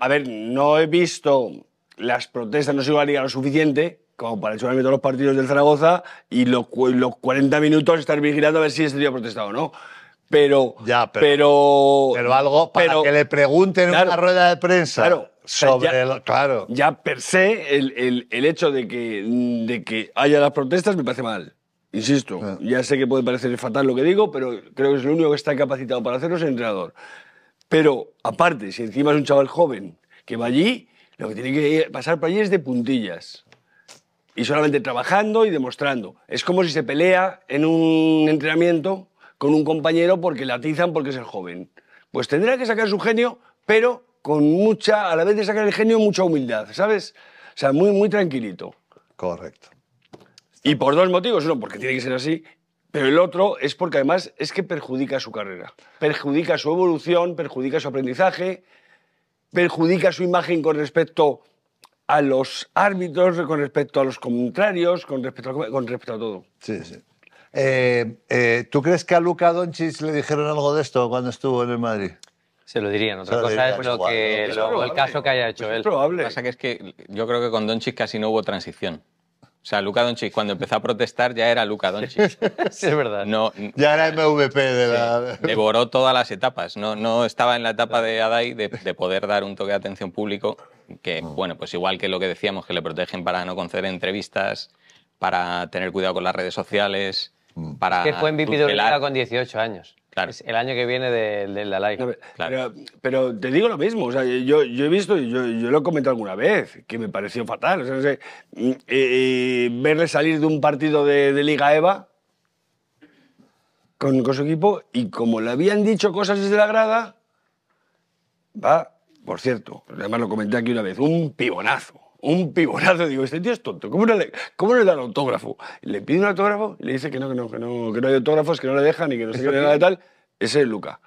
a ver, no he visto las protestas, no sigo la lo suficiente como para echarme todos los partidos del Zaragoza y los, 40 minutos estar vigilando a ver si este día ha protestado o no. Pero, ya, pero, pero, algo para que le pregunten en una rueda de prensa. Claro, sobre ya, claro. ya per se el, el, el hecho de que, de que haya las protestas me parece mal. Insisto, ah. ya sé que puede parecer fatal lo que digo, pero creo que es lo único que está capacitado para hacerlo es el entrenador. Pero aparte, si encima es un chaval joven que va allí, lo que tiene que pasar por allí es de puntillas. Y solamente trabajando y demostrando. Es como si se pelea en un entrenamiento con un compañero porque le atizan porque es el joven. Pues tendrá que sacar su genio, pero con mucha, a la vez de sacar el genio, mucha humildad, ¿sabes? O sea, muy, muy tranquilito. Correcto. Y por dos motivos. Uno, porque tiene que ser así. Pero el otro es porque además es que perjudica su carrera. Perjudica su evolución, perjudica su aprendizaje, perjudica su imagen con respecto a los árbitros, con respecto a los contrarios, con respecto a, con respecto a todo. Sí, sí. Eh, eh, ¿Tú crees que a Luca Doncic le dijeron algo de esto cuando estuvo en el Madrid? Se lo dirían. Otra cosa es lo que, pues el caso que haya pues hecho Es probable. Lo que pasa es que yo creo que con Doncic casi no hubo transición. O sea, Luca Doncic cuando empezó a protestar ya era Luca Doncic. sí, es verdad. ya era MVP de la... devoró todas las etapas. No, no estaba en la etapa de Adai de, poder dar un toque de atención público que, mm. bueno, pues igual que lo que decíamos, que le protegen para no conceder entrevistas, para tener cuidado con las redes sociales, mm. para... Que fue en con 18 años el año que viene de, la Liga pero, te digo lo mismo, o sea, yo, he visto, yo, yo, lo he comentado alguna vez, que me pareció fatal. O verle salir de un partido de, Liga EVA con, con, su equipo y como le habían dicho cosas desde la grada, va, por cierto, además lo comenté aquí una vez, un pibonazo un pibonazo. Digo, este tío es tonto, ¿cómo le, cómo el autógrafo? Le pide un autógrafo le dice que no, que no, que no, que no hay autógrafos, que no le dejan y que no se qué, nada de tal. Ese es Luca.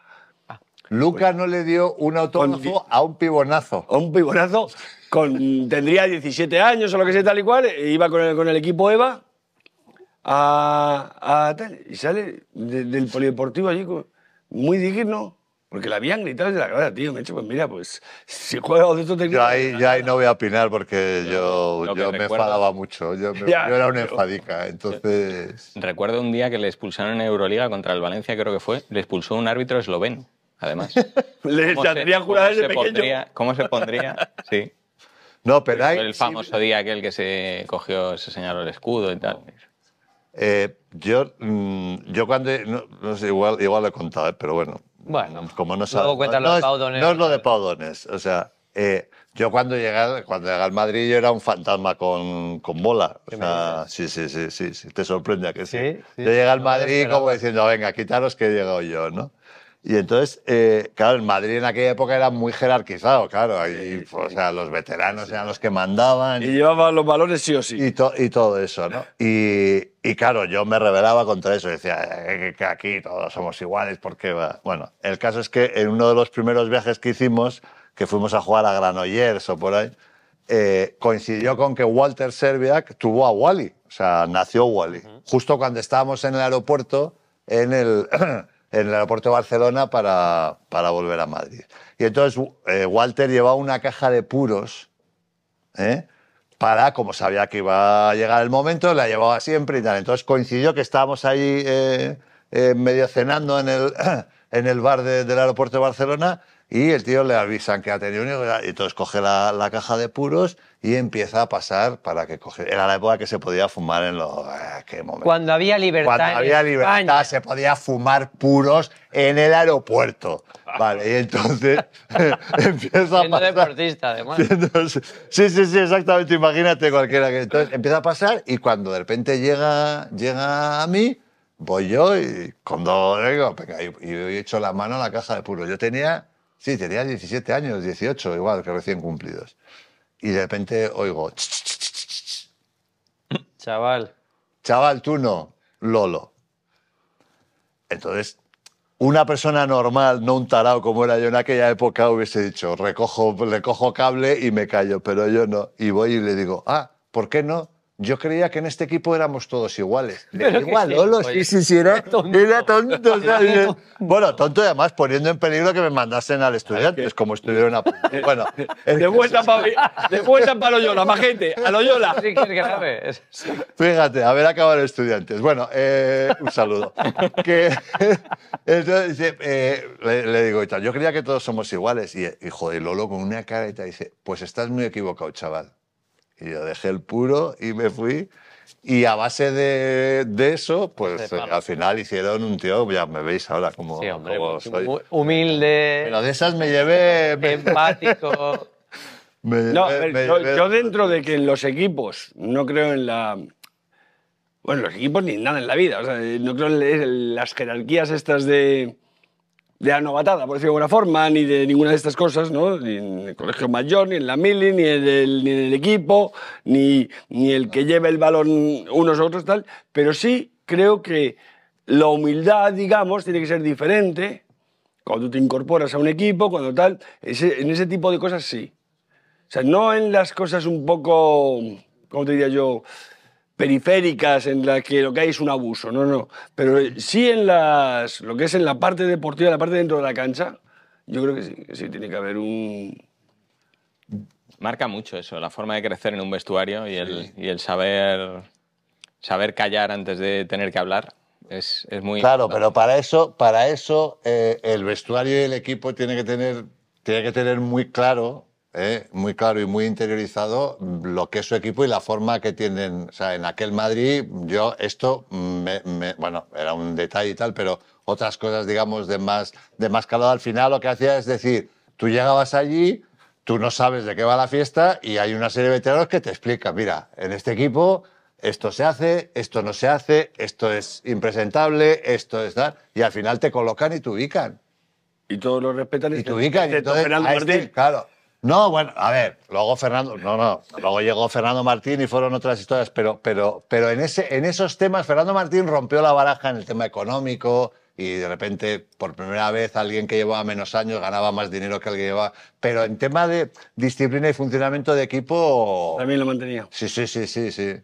Luca pues no le dio un autógrafo a un pibonazo. A un pibonazo, con, tendría 17 años o lo que sea, tal y cual, e iba con el, equipo EVA a, tal, y sale del polideportivo allí muy digno, porque la habían gritado desde la cara, tío. Me he dicho, pues mira, pues si juegas de estos Yo ahí, no voy a opinar porque yo, me enfadaba mucho. Yo, era una enfadica, entonces... Recuerdo un día que le expulsaron en Euroliga contra el Valencia, creo que fue. Le expulsó un árbitro esloveno, además. le tendría ese pequeño. ¿Cómo se pondría? Sí. No, pero hay... El famoso día aquel que se cogió, se señaló el escudo y tal. Eh, yo, mm, yo cuando... No, sé, igual, igual lo he contado, eh, pero bueno bueno, como no luego no, los No es lo de paudones, o sea, eh, yo cuando llegué, cuando llegué al Madrid yo era un fantasma con, con bola. sí, sí, sí, sí, te sorprende que sí. yo llegué al Madrid como diciendo, venga, quitaros que he llegado yo, ¿no? Y entonces, eh, claro, en Madrid en aquella época era muy jerarquizado, claro. Pues, o sea, los veteranos eran los que mandaban. Y llevaban los balones sí o sí. Y, todo eso, ¿no? Y, y, claro, yo me rebelaba contra eso. Decía eh, que aquí todos somos iguales, porque va. Bueno, el caso es que en uno de los primeros viajes que hicimos, que fuimos a jugar a Granollers o por ahí, eh, coincidió con que Walter Serbiak tuvo a Wally. O sea, nació Wally. Justo cuando estábamos en el aeropuerto, en el. en el aeropuerto de Barcelona para, volver a Madrid. Y entonces eh, Walter llevaba una caja de puros ¿eh? para, como sabía que iba a llegar el momento, la llevaba siempre y tal. Entonces coincidió que estábamos ahí eh, medio cenando en el, en el bar del aeropuerto de Barcelona y el tío le avisan que ha tenido un hijo. Y entonces coge la, la caja de puros y empieza a pasar para que coger. Era la época que se podía fumar en los. Eh, ¿qué momento? Cuando había libertad. Cuando había libertad, se podía fumar puros en el aeropuerto. Vale, y entonces empieza a pasar. deportista, además. sí, sí, sí, exactamente. Imagínate cualquiera que. Entonces empieza a pasar y cuando de repente llega, llega a mí, voy yo y con dos. Y, he hecho la mano a la caja de puros. Yo tenía. Sí, tenía 17 años, 18, igual que recién cumplidos y de repente oigo... Chaval. Chaval, tú no, Lolo. Entonces, una persona normal, no un tarao como era yo en aquella época, hubiese dicho, recojo, recojo cable y me callo, pero yo no. Y voy y le digo, ah, ¿por qué no? Yo creía que en este equipo éramos todos iguales. igual, Lolo, sí, sí, sí, era, tonto. bueno, tonto y además poniendo en peligro que me mandasen al estudiante, es como estuvieron a... Bueno. de vuelta para de Loyola, más gente, a Loyola. Sí, que Fíjate, ver acabado estudiantes. Bueno, eh, un saludo. entonces, eh, le, digo, yo creía que todos somos iguales. Y, y joder, Lolo con una careta dice, pues estás muy equivocado, chaval. Y yo dejé el puro y me fui. Y a base de, eso, pues al final hicieron un tío, ya me veis ahora como, pues, Humilde. Pero de esas me llevé. Empático. yo, dentro de que en los equipos, no creo en la. Bueno, los equipos ni nada en la vida. no creo en las jerarquías estas de de la novatada, por decirlo de alguna forma, ni de ninguna de estas cosas, ¿no? Ni en el colegio mayor, ni en la mili, ni en el, equipo, ni, ni el que lleve el balón unos a otros, tal. Pero sí creo que la humildad, digamos, tiene que ser diferente cuando te incorporas a un equipo, cuando tal. en ese tipo de cosas sí. O sea, no en las cosas un poco, ¿cómo te diría yo? periféricas en las que lo que hay es un abuso, no, no. Pero sí en las, lo que es en la parte deportiva, la parte dentro de la cancha, yo creo que sí, sí tiene que haber un... Marca mucho eso, la forma de crecer en un vestuario y el, y el saber, saber callar antes de tener que hablar. Es, muy claro, pero para eso, para eso eh, el vestuario y el equipo tiene que tener, tiene que tener muy claro ¿eh? muy claro y muy interiorizado lo que es su equipo y la forma que tienen. O sea, en aquel Madrid, yo esto, me, bueno, era un detalle y tal, pero otras cosas, digamos, de más, de más calado al final, lo que hacía es decir, tú llegabas allí, tú no sabes de qué va la fiesta y hay una serie de veteranos que te explican, mira, en este equipo esto se hace, esto no se hace, esto es impresentable, esto es tal, y al final te colocan y te ubican. Y todos lo respetan y te, ubican. Y entonces, claro, no, bueno, a ver, luego Fernando, no, no, luego llegó Fernando Martín y fueron otras historias, pero, pero, pero en, ese, en esos temas Fernando Martín rompió la baraja en el tema económico y de repente por primera vez alguien que llevaba menos años ganaba más dinero que alguien que llevaba, pero en tema de disciplina y funcionamiento de equipo... También lo mantenía. Sí, sí, sí, sí, sí.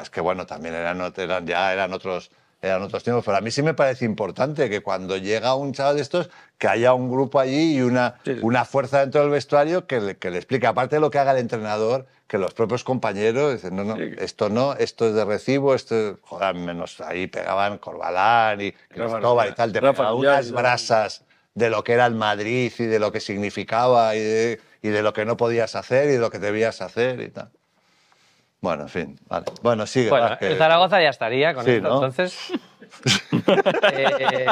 es que bueno, también eran, eran, ya eran otros eran otros tiempos, pero a mí sí me parece importante que cuando llega un chaval de estos, que haya un grupo allí y una, una fuerza dentro del vestuario que le, que le explique, aparte de lo que haga el entrenador, que los propios compañeros dicen, no, no, esto no, esto es de recibo, esto, joder, menos ahí pegaban Corbalán y Cristóbal y tal, te pegaban unas brasas de lo que era el Madrid y de lo que significaba y de, y de lo que no podías hacer y de lo que debías hacer y tal. Bueno, en fin. Vale. Bueno, sigue. Bueno, Zaragoza ya estaría con esto, entonces. eh,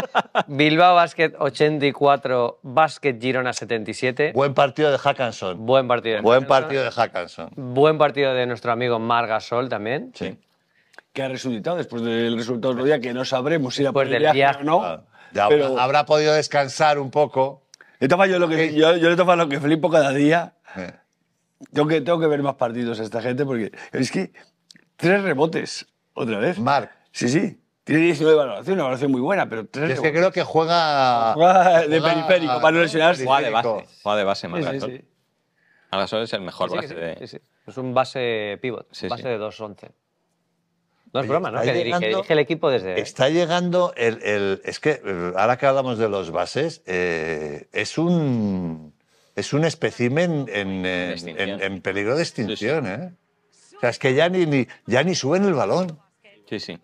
Bilbao Basket 84, Basket Girona 77. Buen partido de Hackanson. Buen partido de Buen partido de Hackanson. Buen partido de nuestro amigo marga sol también. Sí. Que ha resucitado después del resultado del día, que no sabremos si después era por o no. Ah, pero... Habrá podido descansar un poco. Yo, que eh, yo, le tomo lo que flipo cada día. Eh. Tengo que, ver más partidos a esta gente porque es que tres rebotes otra vez. Marc. Sí, sí. Tiene 19 de valoración, una valoración muy buena, pero tres Es que creo que juega. de periférico, para no lesionarse. Juega de base. Juega de base, Marc. Sí, sí, sí. es el mejor base. Sí, sí, es un base pivot, base de 2-11. No es broma, ¿no? Que llegando, el equipo desde. Está llegando el, Es que eh, ahora que hablamos de los bases, eh, es un es un espécimen en, peligro de extinción. ¿eh? O sea, es que ya ni, ya ni suben el balón. Sí, sí.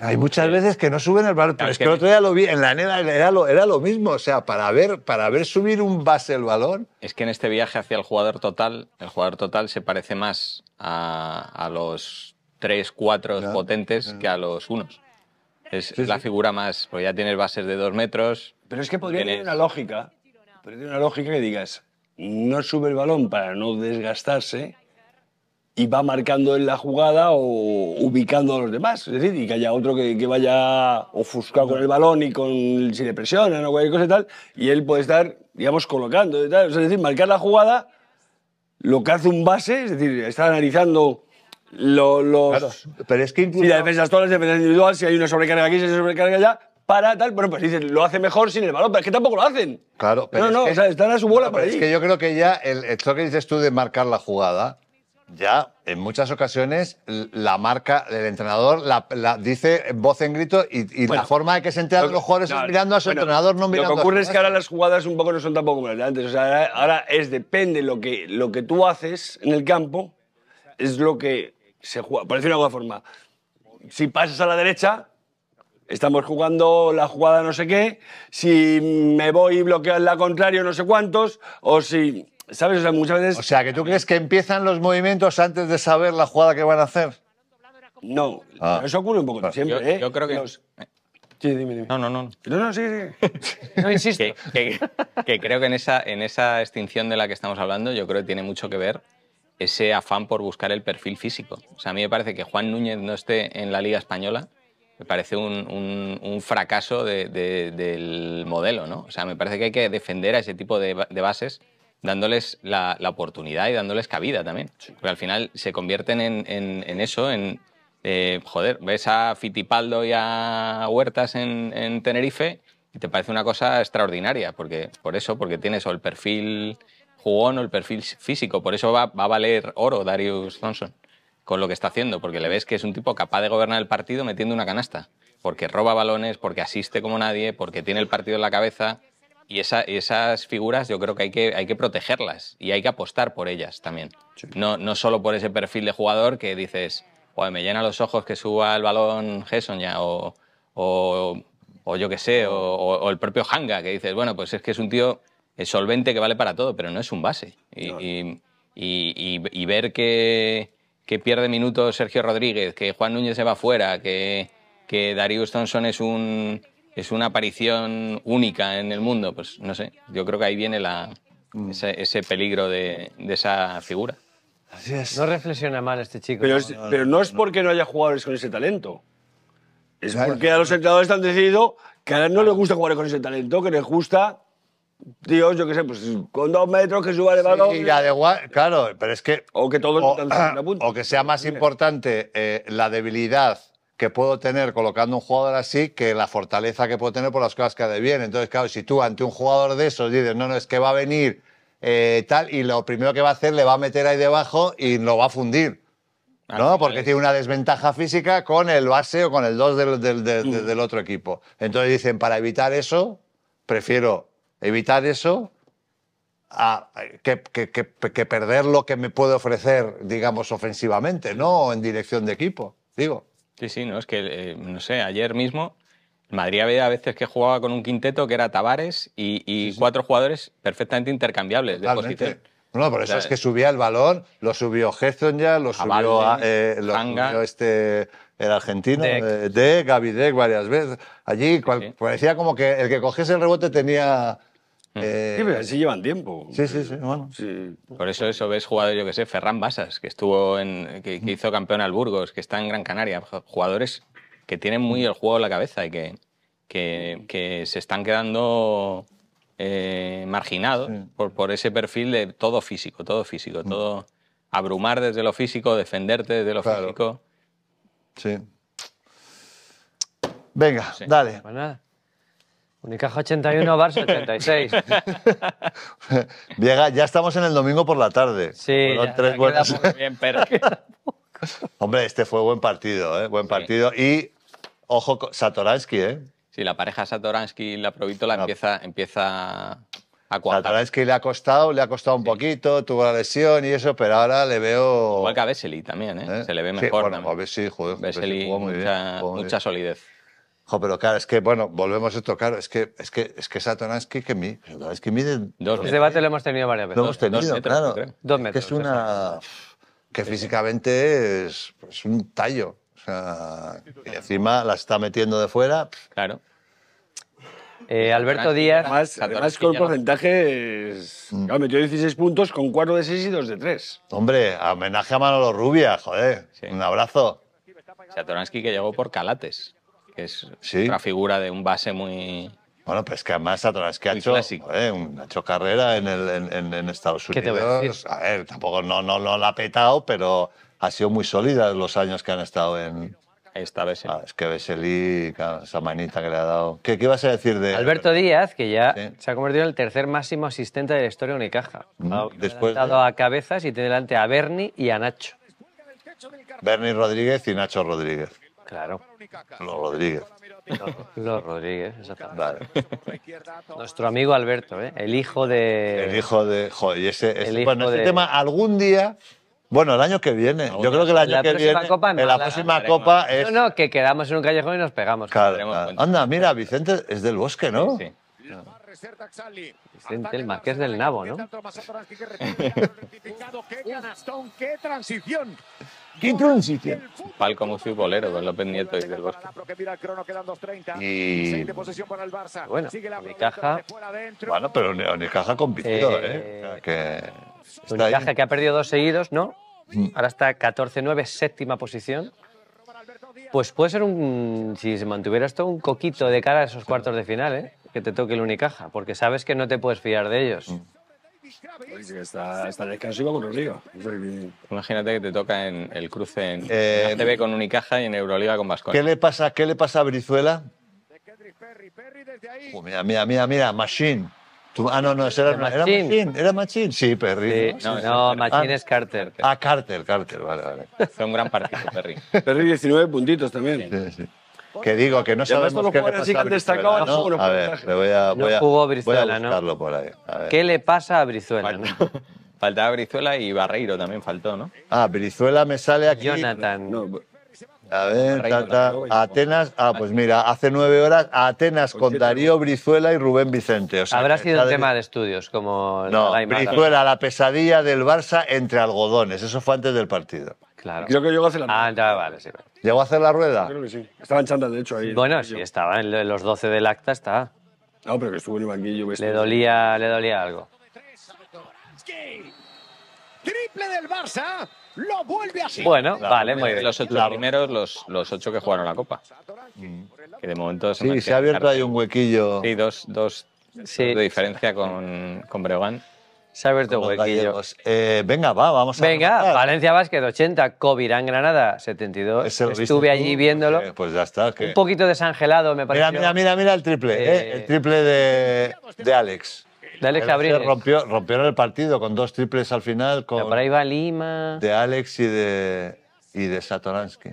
Hay muchas veces que no suben el balón, es que, el otro día lo vi, en la nena era lo, era lo mismo, o sea, para ver, para ver subir un base el balón. Es que en este viaje hacia el jugador total, el jugador total se parece más a, los tres, cuatro potentes que a los unos. Es la figura más, pues ya tienes bases de dos metros. Pero es que podría tener una lógica pero tiene una lógica que digas, no sube el balón para no desgastarse y va marcando en la jugada o ubicando a los demás. Es decir, y que haya otro que, vaya ofuscado con el balón y con si le presionan o cualquier cosa y tal, y él puede estar, digamos, colocando y tal. es decir, marcar la jugada, lo que hace un base, es decir, está analizando los... pero es que Si la defensa es la individual, si hay una sobrecarga aquí, si hay una sobrecarga allá, para tal, bueno, pues dicen, lo hace mejor sin el balón, pero es que tampoco lo hacen. Claro, pero. No, no, es que, están a su bola por ahí. yo creo que ya, el, esto que dices tú de marcar la jugada, ya en muchas ocasiones la marca del entrenador la, dice voz en grito y, la forma de que se enteran los jugadores es mirando a su entrenador, no Lo que ocurre es que ahora las jugadas un poco no son tampoco como las antes. O sea, ahora, es depende lo que, lo que tú haces en el campo, es lo que se juega. Por decirlo de alguna forma, si pasas a la derecha, Estamos jugando la jugada no sé qué, si me voy y bloqueo en la contrario no sé cuántos, o si... ¿Sabes? O sea, muchas veces... O sea, que tú crees que empiezan los movimientos antes de saber la jugada que van a hacer. No, ah. eso ocurre un poco siempre. Yo, ¿eh? yo creo que... Sí, dime, dime. No, no, no. No, no, sí, sí. No insisto. que, creo que en esa, en esa extinción de la que estamos hablando, yo creo que tiene mucho que ver ese afán por buscar el perfil físico. O sea, a mí me parece que Juan Núñez no esté en la Liga Española me parece un, fracaso del modelo, ¿no? O sea, me parece que hay que defender a ese tipo de, bases dándoles la, oportunidad y dándoles cabida también. Pero al final se convierten en, eso, en... Eh, joder, ves a Fitipaldo y a Huertas en, Tenerife y te parece una cosa extraordinaria, porque por eso, porque tienes o el perfil jugón o el perfil físico, por eso va, va a valer oro Darius Thompson con lo que está haciendo, porque le ves que es un tipo capaz de gobernar el partido metiendo una canasta, porque roba balones, porque asiste como nadie, porque tiene el partido en la cabeza. Y, esas figuras yo creo que hay, que hay que protegerlas y hay que apostar por ellas también. No, solo por ese perfil de jugador que dices, me llena los ojos que suba el balón Gerson ya, o, yo qué sé, o, el propio Hanga, que dices, bueno, pues es que es un tío solvente que vale para todo, pero no es un base. y ver que, que pierde minutos Sergio Rodríguez, que Juan Núñez se va fuera, que, que Darius Thompson es, un, es una aparición única en el mundo, pues no sé, yo creo que ahí viene la, mm. ese, peligro de, esa figura. No reflexiona mal este chico. Pero, no, es porque no haya jugadores con ese talento. Es porque a los entrenadores han decidido que a él no les gusta jugar con ese talento, que les gusta Dios, yo qué sé, pues con dos metros que suba el de claro, pero es que. O que todo que sea más importante eh, la debilidad que puedo tener colocando un jugador así que la fortaleza que puedo tener por las cosas que bien. Entonces, claro, si tú ante un jugador de esos dices, no, no, es que va a venir eh, tal, y lo primero que va a hacer le va a meter ahí debajo y lo va a fundir. Ah, ¿no? Porque tiene una desventaja física con el base o con el dos del, mm. otro equipo. Entonces dicen, para evitar eso, prefiero evitar eso a, que, perder lo que me puede ofrecer, digamos, ofensivamente, ¿no? en dirección de equipo, digo. Sí, sí, no, es que, eh, no sé, ayer mismo Madrid había veces que jugaba con un quinteto que era Tavares y, cuatro jugadores perfectamente intercambiables de posición. No, por eso es que subía el balón, lo subió Gerson ya, lo subió, eh, este, el argentino, de eh, Gaby varias veces. Allí parecía como que el que cogiese el rebote tenía Mm. Eh, sí, pero así llevan tiempo. Sí, sí, sí, Por eso eso ves jugadores, yo que sé, Ferran Basas, que estuvo en, que, hizo campeón al Burgos, que está en Gran Canaria, jugadores que tienen muy el juego en la cabeza y que, que, se están quedando eh, marginados por, ese perfil de todo físico, todo físico, mm. todo abrumar desde lo físico, defenderte desde lo físico. Sí. Venga, dale. Pues Unicaja 81, Barça 86. Viega, ya estamos en el domingo por la tarde. Sí, ya, bien, pero... Hombre, este fue buen partido, ¿eh? buen partido. Y ojo, Satoransky, ¿eh? Sí, la pareja Satoransky y la Provítola empieza, empieza a Satoransky le ha costado, le ha costado un poquito, tuvo la lesión y eso, pero ahora le veo... Igual que a Vesely también, ¿eh? ¿Eh? Se le ve mejor. Sí, a Vesely, joder, Vesely, jugó mucha, mucha solidez pero claro, es que, bueno, volvemos a esto, claro, es que, es que, es que Satoransky que mide, que mide... Dos Ese debate lo hemos tenido varias veces. Lo hemos tenido, metros, claro. ¿eh? Dos Es que es una... que físicamente es, pues, un tallo. O sea, y encima la está metiendo de fuera. Claro. Eh, Alberto Díaz. Además, con porcentajes. Claro, mm. metió 16 puntos con 4 de 6 y 2 de 3. Hombre, homenaje a Manolo Rubia, joder. Un abrazo. Satoransky que llegó por calates es ¿Sí? otra figura de un base muy, bueno, pues que además que ha hecho, carrera en, el, Estados Unidos. ¿Qué te voy a, decir? a, ver, tampoco no, no, la ha petado, pero ha sido muy sólida los años que han estado en. esta está ah, es que Besselí, esa manita que le ha dado. ¿Qué, qué ibas a decir de.? Alberto Díaz, que ya se ha convertido en el tercer máximo asistente de la historia de Unicaja. Mm, ha dado a cabezas y tiene delante a Bernie y a Nacho. Bernie Rodríguez y Nacho Rodríguez. Claro. Los Rodríguez. Los Rodríguez, exactamente. Vale. Nuestro amigo Alberto, ¿eh? el hijo de. El hijo de. Joder, ese, El este tema algún día. Bueno, el año que viene. Yo creo que el año que viene. en la próxima copa es. No, no, que quedamos en un callejón y nos pegamos. Claro, claro. Ah, anda, mira, Vicente es del bosque, ¿no? sí. Ah. Vicente el Marqués del Nabo, ¿no? ¡Qué transición! ¡Qué transición! Pal como soy bolero con López Nieto y del Bosque. Y... Bueno, Unicaja... Bueno, pero Unicaja ha ¿eh? eh... Que Unicaja que ha perdido dos seguidos, ¿no? Mm. Ahora está 14-9, séptima posición. Pues puede ser un, si se mantuviera esto, un coquito de cara a esos cuartos de final, ¿eh? que te toque el Unicaja, porque sabes que no te puedes fiar de ellos. Mm. Está, está descanso y Imagínate que te toca en el cruce en eh, con Unicaja y en Euroliga con vasco ¿Qué le pasa, qué le pasa a Brizuela? Pues mira, mira, mira, mira, Machine. ah, no, no, era, Machine. era Machine. Sí, Perry. no, no, Machine ah. es Carter. Ah, Carter, Carter, vale, vale. Fue un gran partido, Perry. Perry 19 puntitos también. Sí, sí que digo que no sabemos qué le pasa a Brizuela, ¿no? A ver, le voy a, por ahí. ¿Qué le pasa a Brizuela? faltaba Brizuela y Barreiro también faltó, ¿no? Ah, Brizuela me sale aquí. Jonathan. a ver, Atenas. Ah, pues mira, hace nueve horas Atenas con Darío Brizuela y Rubén Vicente. O Habrá sido un tema de estudios, como. No, Brizuela, la pesadilla del Barça entre algodones. Eso fue antes del partido. Claro. creo que llegó a hacer la ah, rueda. Ah, ya, vale, sí. ¿Llegó a hacer la rueda? Creo que sí. Estaba en chándal, de hecho, ahí. Bueno, sí, estaba en los 12 del acta, está. No, pero que estuvo en el banquillo. Le dolía, le dolía algo. Triple del Barça, lo vuelve así. Bueno, vale, muy bien. Los primeros, los, los, ocho que jugaron la Copa. Mm. Que de momento se Sí, se ha abierto ahí un huequillo. Sí, dos, dos, sí. de diferencia con, con Breogán. Se eh, venga, va, vamos a Venga, Valencia Básquet 80, Covirán Granada 72. Estuve allí viéndolo. Eh, pues ya está. Un poquito desangelado me parece. Mira, mira, mira, el triple, eh, el triple de, de Alex. De Alex Abril. Rompió, rompieron el partido con dos triples al final. Con, Lima. De Alex y de, y de Satoransky.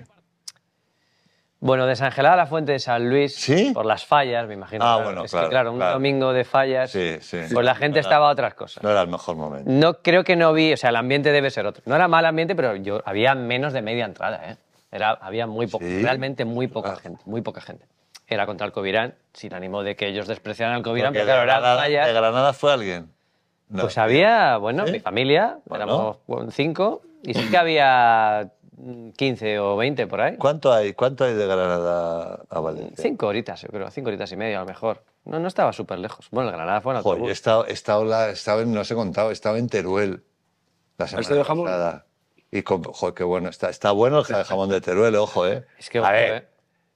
Bueno, desangelada la fuente de San Luis por las fallas, me imagino. Ah, bueno, es claro, que, claro, un domingo de fallas, sí, sí. pues la gente estaba a otras cosas. No era el mejor momento. No creo que no vi, o sea, el ambiente debe ser otro. No era mal ambiente, pero yo había menos de media entrada, ¿eh? Era, había muy poco, realmente muy poca ah. gente, muy poca gente. Era contra el Covirán, sin ánimo de que ellos despreciaran al Covirán, pero claro, era fallas. ¿De Granada fue alguien? pues había, bueno, mi familia, éramos cinco, y sí que había 15 o 20 por ahí. ¿Cuánto hay, cuánto hay de Granada a Valencia? Cinco horitas, yo creo, cinco horitas y media a lo mejor. No, no estaba súper lejos. Bueno, el Granada fue una Joder, he estado, estaba en, no os he contado, estaba en Teruel la semana pasada. Y con, joder, qué bueno, está, está bueno el jamón de Teruel, ojo, ¿eh? Es que a ver, eh.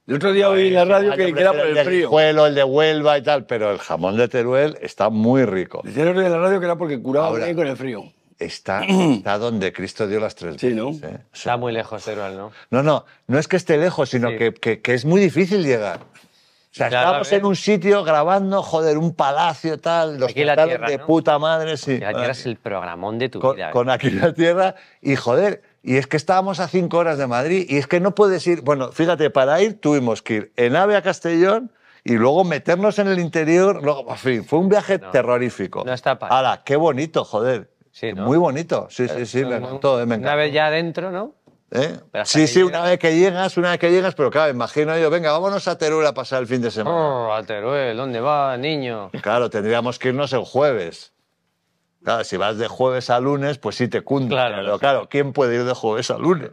El otro día oí en la radio que era por el, frío. el de Huelva y tal, pero el jamón de Teruel está muy rico. Decía en la radio que era porque curaba bien con el frío está, está donde Cristo dio las tres sí, ¿no? ¿eh? Está muy lejos, Teruel, ¿no? No, no, no es que esté lejos, sino que, que, es muy difícil llegar. O sea, estábamos en un sitio grabando, joder, un palacio tal, los tierra, de puta madre, sí. Aquí la tierra el programón de tu vida. ¿eh? Con aquí la tierra y joder, y es que estábamos a cinco horas de Madrid y es que no puedes ir, bueno, fíjate, para ir tuvimos que ir en ave a Castellón, y luego meternos en el interior. Luego, en fin, fue un viaje terrorífico. No está para. Ahora, qué bonito, joder. Muy bonito, sí, sí, sí, me Una eh, vez ya adentro, ¿no? ¿Eh? Sí, sí, una vez que llegas, una vez que llegas, pero claro, imagino yo, venga, vámonos a Teruel a pasar el fin de semana. Oh, a Teruel, ¿dónde va, niño? Claro, tendríamos que irnos el jueves. Claro, si vas de jueves a lunes, pues sí te cunde. Claro, pero claro, ¿quién puede ir de jueves a lunes?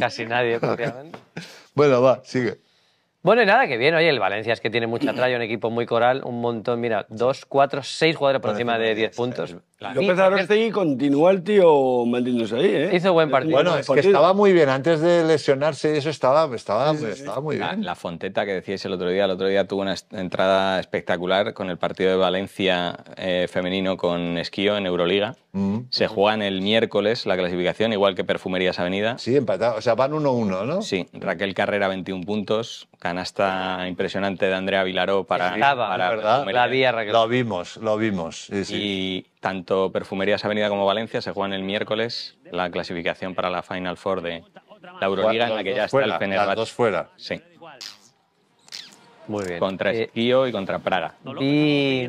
Casi nadie, prácticamente. bueno, va, sigue. Bueno, y nada, que bien. Oye, el Valencia es que tiene mucha traya, un equipo muy coral, un montón. Mira, dos, cuatro, seis jugadores por encima de diez puntos. Yo este y continuó el tío manteniéndose ahí, ¿eh? Hizo buen partido. Bueno, es que estaba muy bien. Antes de lesionarse, eso estaba, estaba, muy bien. La, Fonteta que decíais el otro día, el otro día tuvo una entrada espectacular con el partido de Valencia eh, femenino con Esquío en Euroliga Mm. Se juegan el miércoles la clasificación, igual que Perfumerías Avenida. Sí, empatado. O sea, van 1-1, ¿no? Sí, Raquel Carrera 21 puntos, canasta impresionante de Andrea Vilaró para, para ¿verdad? La vía, Raquel. Lo vimos, lo vimos. Y tanto Perfumerías Avenida como Valencia se juegan el miércoles la clasificación para la Final Four de la Euroliga, en la que ya está el dos fuera. Sí. Muy bien. Contra eh, Esquío y contra Praga. y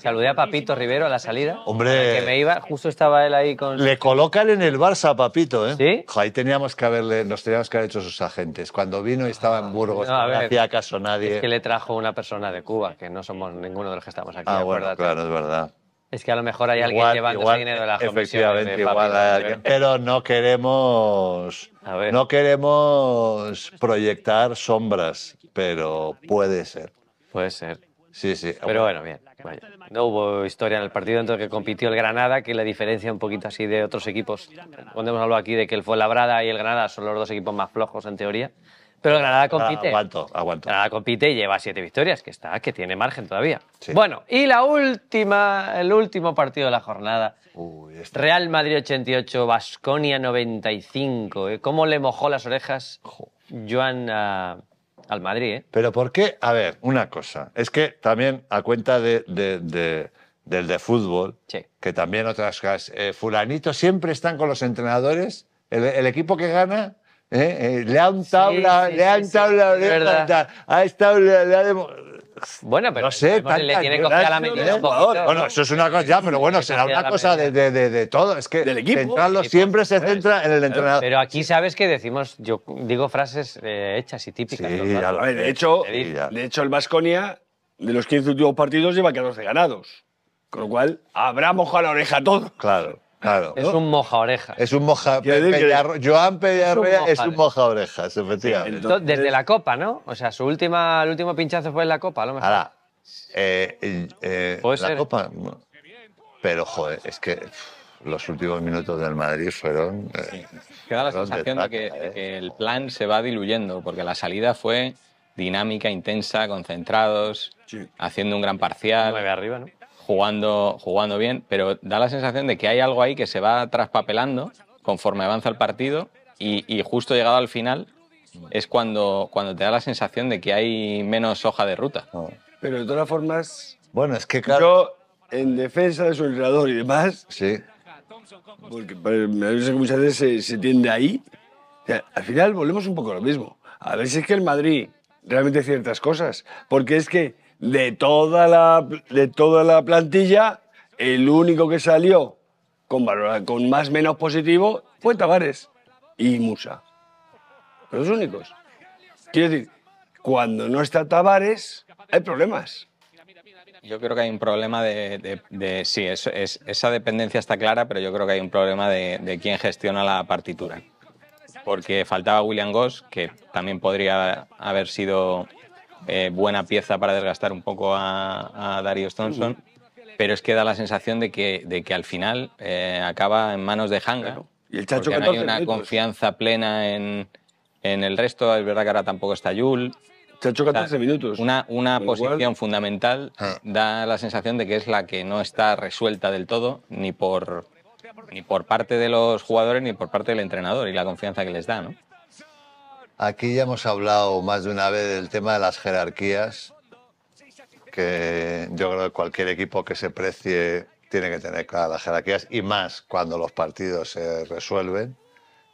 saludé a Papito Rivero a la salida. Hombre. Que me iba, justo estaba él ahí con. Le colocan en el Barça a Papito, ¿eh? Sí. ahí teníamos que haberle, nos teníamos que haber hecho sus agentes. Cuando vino y estaba en ah, Burgos, hacía caso nadie. Es que le trajo una persona de Cuba, que no somos ninguno de los que estamos aquí. Ah, claro, es verdad. Es que a lo mejor hay alguien llevando dinero de las Efectivamente, igual Pero no queremos, no queremos proyectar sombras, pero puede ser. Puede ser. Sí, sí. Pero bueno, bien. No hubo historia en el partido, entonces que compitió el Granada, que la diferencia un poquito así de otros equipos. Cuando hemos hablado aquí de que el Labrada y el Granada son los dos equipos más flojos en teoría. Pero Granada compite. aguanto, aguanto. Granada compite y lleva siete victorias, que está, que tiene margen todavía. Bueno, y la última, el último partido de la jornada. Este. Real Madrid 88, Basconia 95. ¿Eh? ¿Cómo le mojó las orejas Joan ah, al Madrid? Eh? Pero ¿por qué? A ver, una cosa. Es que también a cuenta del de fútbol, que también otras cosas. Eh, fulanito siempre están con los entrenadores. el, equipo que gana ¿Eh? eh, le han tabla, le han tabla, le ha estado, Bueno, pero no sé, le tiene la medida Bueno, eso es una cosa ya, pero bueno, será una cosa de, todo. Es que del equipo, siempre se pues, centra en el eh, entrenador. Pero aquí sabes que decimos, yo digo frases eh, hechas y típicas. de, hecho, de hecho, el Vasconia, de los 15 últimos partidos, lleva de ganados. Con lo cual, habrá mojado la oreja todo. Claro. Es un moja oreja. Es un moja. Joan Peñarroya es un moja oreja. efectivamente. desde la copa, ¿no? O sea, su última, el último pinchazo fue en la copa, a lo mejor. Eh, eh, eh, la copa. Pero, joder, es que los últimos minutos del Madrid fueron. Queda la sensación de, que, el plan se va diluyendo, porque la salida fue dinámica, intensa, concentrados, haciendo un gran parcial. Nueve arriba, ¿no? jugando, jugando bien, pero da la sensación de que hay algo ahí que se va traspapelando conforme avanza el partido y, y justo llegado al final es cuando, cuando te da la sensación de que hay menos hoja de ruta. Pero de todas formas, bueno, es que claro... yo en defensa de su entrenador y demás, sí. porque pues, me parece que muchas veces se, tiende ahí, al final volvemos un poco a lo mismo. A ver si es que el Madrid realmente ciertas cosas, porque es que de toda la, de toda la plantilla, el único que salió con, valor, con más menos positivo fue Tavares y Musa. Los únicos. Quiero decir, cuando no está Tavares, hay problemas. Yo creo que hay un problema de. de, sí, esa dependencia está clara, pero yo creo que hay un problema de, de quién gestiona la partitura. Porque faltaba William Goss, que también podría haber sido eh, buena pieza para desgastar un poco a, a Darius Thompson, pero es que da la sensación de que, al final eh, acaba en manos de Hanga. Y el no hay una confianza plena en, en, el resto. Es verdad que ahora tampoco está Yul. Chacho 14 minutos. Una, posición fundamental ah. da la sensación de que es la que no está resuelta del todo, ni por, ni por parte de los jugadores ni por parte del entrenador y la confianza que les da, ¿no? Aquí ya hemos hablado más de una vez del tema de las jerarquías, que yo creo que cualquier equipo que se precie tiene que tener claras las jerarquías, y más cuando los partidos se resuelven.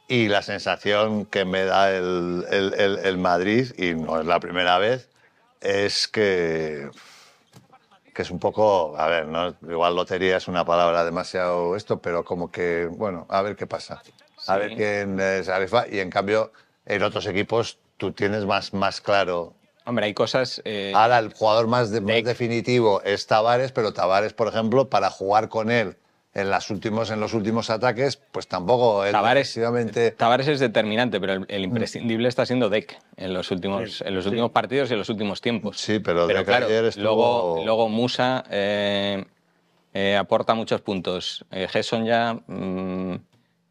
Y la sensación que me da el, Madrid, y no es la primera vez, es que que es un poco, a ver, igual lotería es una palabra demasiado esto, pero como que, bueno, a ver qué pasa. A ver quién eh, se Y en cambio, en otros equipos tú tienes más, más claro. Hombre, hay cosas. Eh, Ahora, el jugador más, definitivo es Tavares, pero Tavares, por ejemplo, para jugar con él en, las últimos, en los últimos ataques, pues tampoco Tavares, eh, Tavares es determinante, pero el, imprescindible está siendo Deck en los últimos, en los últimos partidos y en los últimos tiempos. Sí, pero, claro, luego, luego Musa eh, aporta muchos puntos. Gerson ya. Mm,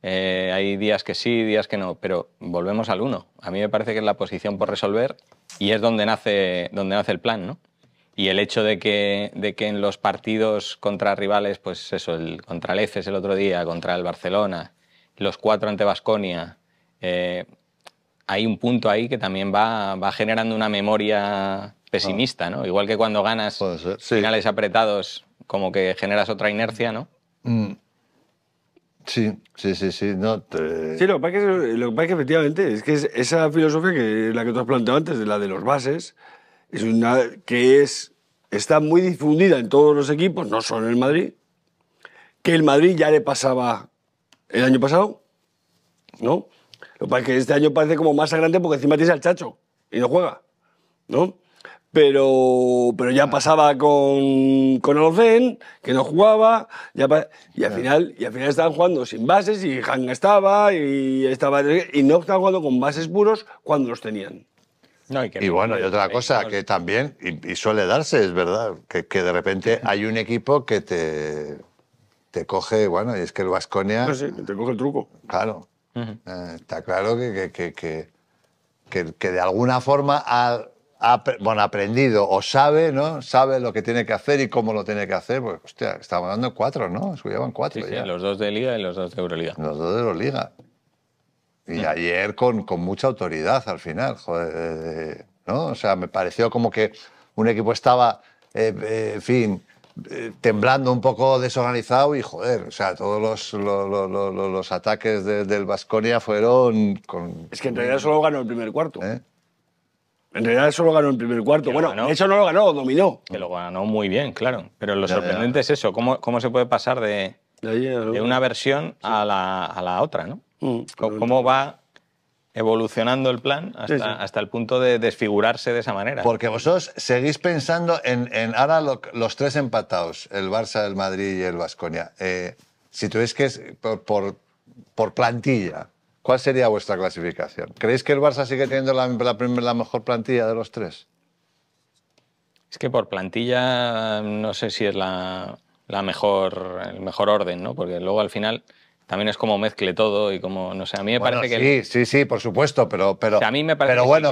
eh, hay días que sí, días que no, pero volvemos al uno. A mí me parece que es la posición por resolver y es donde nace, donde nace el plan, ¿no? Y el hecho de que, de que en los partidos contra rivales, pues eso, contra el el otro día, contra el Barcelona, los cuatro ante Vasconia, eh, hay un punto ahí que también va, generando una memoria pesimista, ¿no? Igual que cuando ganas finales apretados, como que generas otra inercia, ¿no? Mm. Sí, sí, sí, sí. No, Sí, lo que, pasa es que, efectivamente es que esa filosofía que la que tú has planteado antes, de la de los bases, es una que es, está muy difundida en todos los equipos, no solo en el Madrid, que el Madrid ya le pasaba el año pasado, ¿no? Lo que pasa es que este año parece como más grande porque encima tienes al Chacho y no juega, ¿no? pero, pero ya pasaba con, con que no jugaba, ya y, al final, y al final estaban jugando sin bases y Hanga estaba y, estaba, y no estaban jugando con bases puros cuando los tenían. y, bueno, y otra cosa que también, y, suele darse, es verdad, que, que de repente hay un equipo que te, te coge, bueno, y es que el Vasconia. No, pues sí, te coge el truco. Claro. Eh, está claro que, que, que, que, de alguna forma al ha bueno, aprendido o sabe, ¿no? Sabe lo que tiene que hacer y cómo lo tiene que hacer. Pues, hostia, dando cuatro, ¿no? Llevan cuatro ya. los dos de Liga y los dos de Euroliga. Los dos de Euroliga. Y mm. ayer con, mucha autoridad al final, joder, ¿no? O sea, me pareció como que un equipo estaba, eh, eh, en fin, eh, temblando un poco desorganizado y joder, o sea, todos los, ataques del Vasconia fueron con... Es que en realidad solo ganó el primer cuarto. En realidad eso lo ganó el primer cuarto. bueno, eso no lo ganó, dominó. lo ganó muy bien, claro. Pero lo sorprendente es eso, ¿cómo, se puede pasar de, una versión a, la, otra, mm, ¿Cómo, va evolucionando el plan hasta, el punto de desfigurarse de esa manera. Porque vosotros seguís pensando en, en ahora los tres empatados, el Barça, el Madrid y el Vasconia. Eh, si ves que, es por, por, plantilla, ¿Cuál sería vuestra clasificación? ¿Creéis que el Barça sigue teniendo la, mejor plantilla de los tres? Es que por plantilla no sé si es la, mejor, el mejor orden, ¿no? Porque luego al final también es como mezcle todo y como, no sé, a mí me parece que... Sí, sí, sí, por supuesto, pero... pero a mí me parece pero bueno,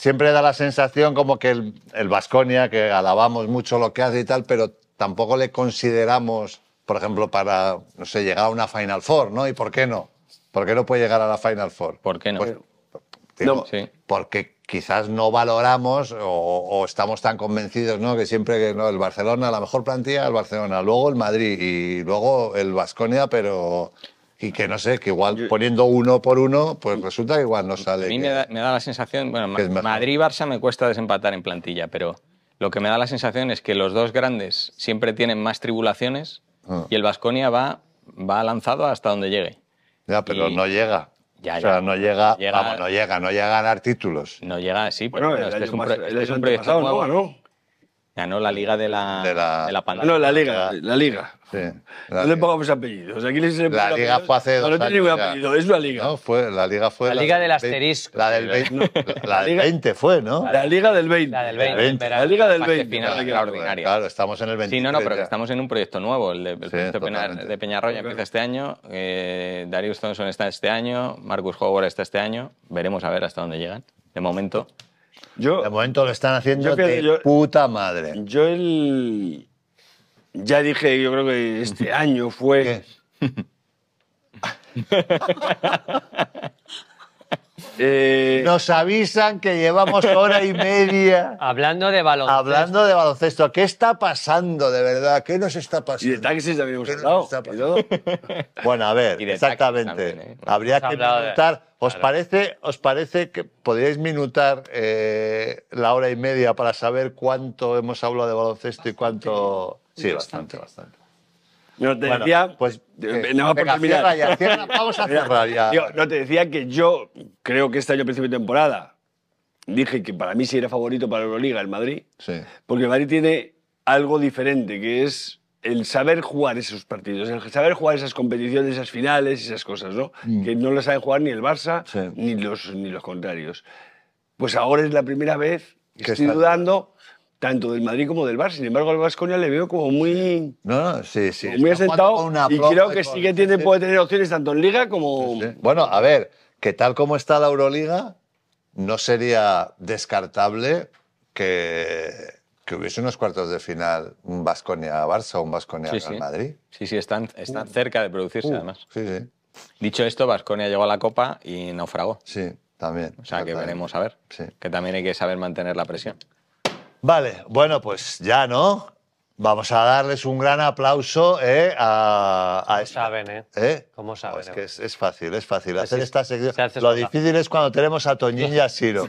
siempre, da la sensación como que el, el Vasconia, que alabamos mucho lo que hace y tal, pero tampoco le consideramos, por ejemplo, para, no sé, llegar a una Final Four, ¿no? ¿Y por qué no? ¿Por qué no puede llegar a la Final Four? ¿Por qué no? Pues, porque quizás no valoramos o, estamos tan convencidos ¿no? que siempre que ¿no? el Barcelona, la mejor plantilla, el Barcelona, luego el Madrid y luego el Vasconia, pero y que no sé, que igual poniendo uno por uno, pues resulta que igual no sale. A mí me, da, la sensación, bueno, Madrid-Barça me cuesta desempatar en plantilla, pero lo que me da la sensación es que los dos grandes siempre tienen más tribulaciones ah. y el Vasconia va, va lanzado hasta donde llegue. Ya, pero y... no llega. Ya, o sea, no llega, llega, vamos, no llega, no llega a ganar títulos. No llega, sí, bueno, pero el, es, un, es, un, proyecto pasado, nuevo. no no, la Liga de la, de la, No, la Liga. La Liga. no le pongamos apellidos. Aquí les la Liga fue hace dos no, no tiene ningún apellido, es la Liga. No, fue, la Liga fue. La, del Asterisco. La del 20, fue, ¿no? La Liga del 20. La del 20. La Liga del 20. extraordinaria. Claro, estamos en el 20. Sí, no, no, pero estamos en un proyecto nuevo. El, de, proyecto de Peñarroya empieza este año. Eh, Darius Thompson está este año. Marcus Howard está este año. Veremos a ver hasta dónde llegan. De momento de momento lo están haciendo puta madre. Yo el, ya dije, yo creo que este año fue... Eh, nos avisan que llevamos hora y media. hablando de baloncesto. Hablando de baloncesto. ¿Qué está pasando de verdad? ¿Qué nos está pasando? Y de taxis hablado. Bueno, a ver, exactamente. ¿eh? Habría que minutar. ¿Os, parece, ¿Os parece que podríais minutar eh, la hora y media para saber cuánto hemos hablado de baloncesto y cuánto. Sí, bastante. bastante. No te decía. Pues. Eh, eh, no te decía que yo creo que este año, principio de temporada, dije que para mí sí era favorito para la Euroliga el Madrid. Porque el Madrid tiene algo diferente, que es el saber jugar esos partidos, el saber jugar esas competiciones, esas finales, esas cosas, ¿no? Mm. Que no las sabe jugar ni el Barça ni, los, ni los contrarios. Pues ahora es la primera vez que estoy dudando tanto del Madrid como del Barça. Sin embargo, al Vasconia le veo como muy, no, no, sí, sí. muy asentado y creo que sí que tiene, puede tener opciones tanto en Liga como... bueno, a ver, que tal como está la Euroliga, no sería descartable que, que hubiese unos cuartos de final un Vasconia-Barça o un Vasconia-Madrid. Sí, sí, están, están uh. cerca de producirse uh, además. Sí, sí. Dicho esto, Vasconia llegó a la Copa y naufragó. Sí, también. O sea, que veremos a ver. Que también hay que saber mantener la presión. Vale, bueno, pues ya, ¿no? Vamos a darles un gran aplauso eh, a, a saben, eh? ¿eh? ¿Cómo saben? Oh, eh? que es, fácil, es fácil hacer esta sección. Lo difícil es cuando tenemos a Toñín y a Siro.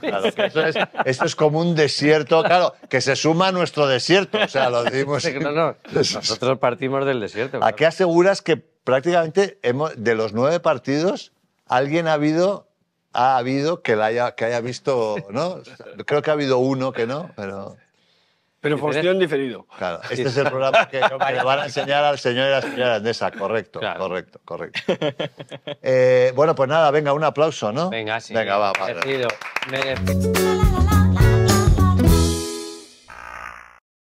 esto es como un desierto, claro, que se suma a nuestro desierto. O sea, lo dimos nosotros partimos del desierto. ¿A qué aseguras que prácticamente hemos, de los nueve partidos, alguien ha habido ha habido que, haya, visto, ¿no? Creo que ha habido uno que no, pero... Pero Faustión diferido. Claro, este es el programa que, le van a enseñar al señor y a la señora Andesa, correcto, correcto, correcto. Eh, bueno, pues nada, venga, un aplauso, ¿no? Venga, sí. Venga, va, va.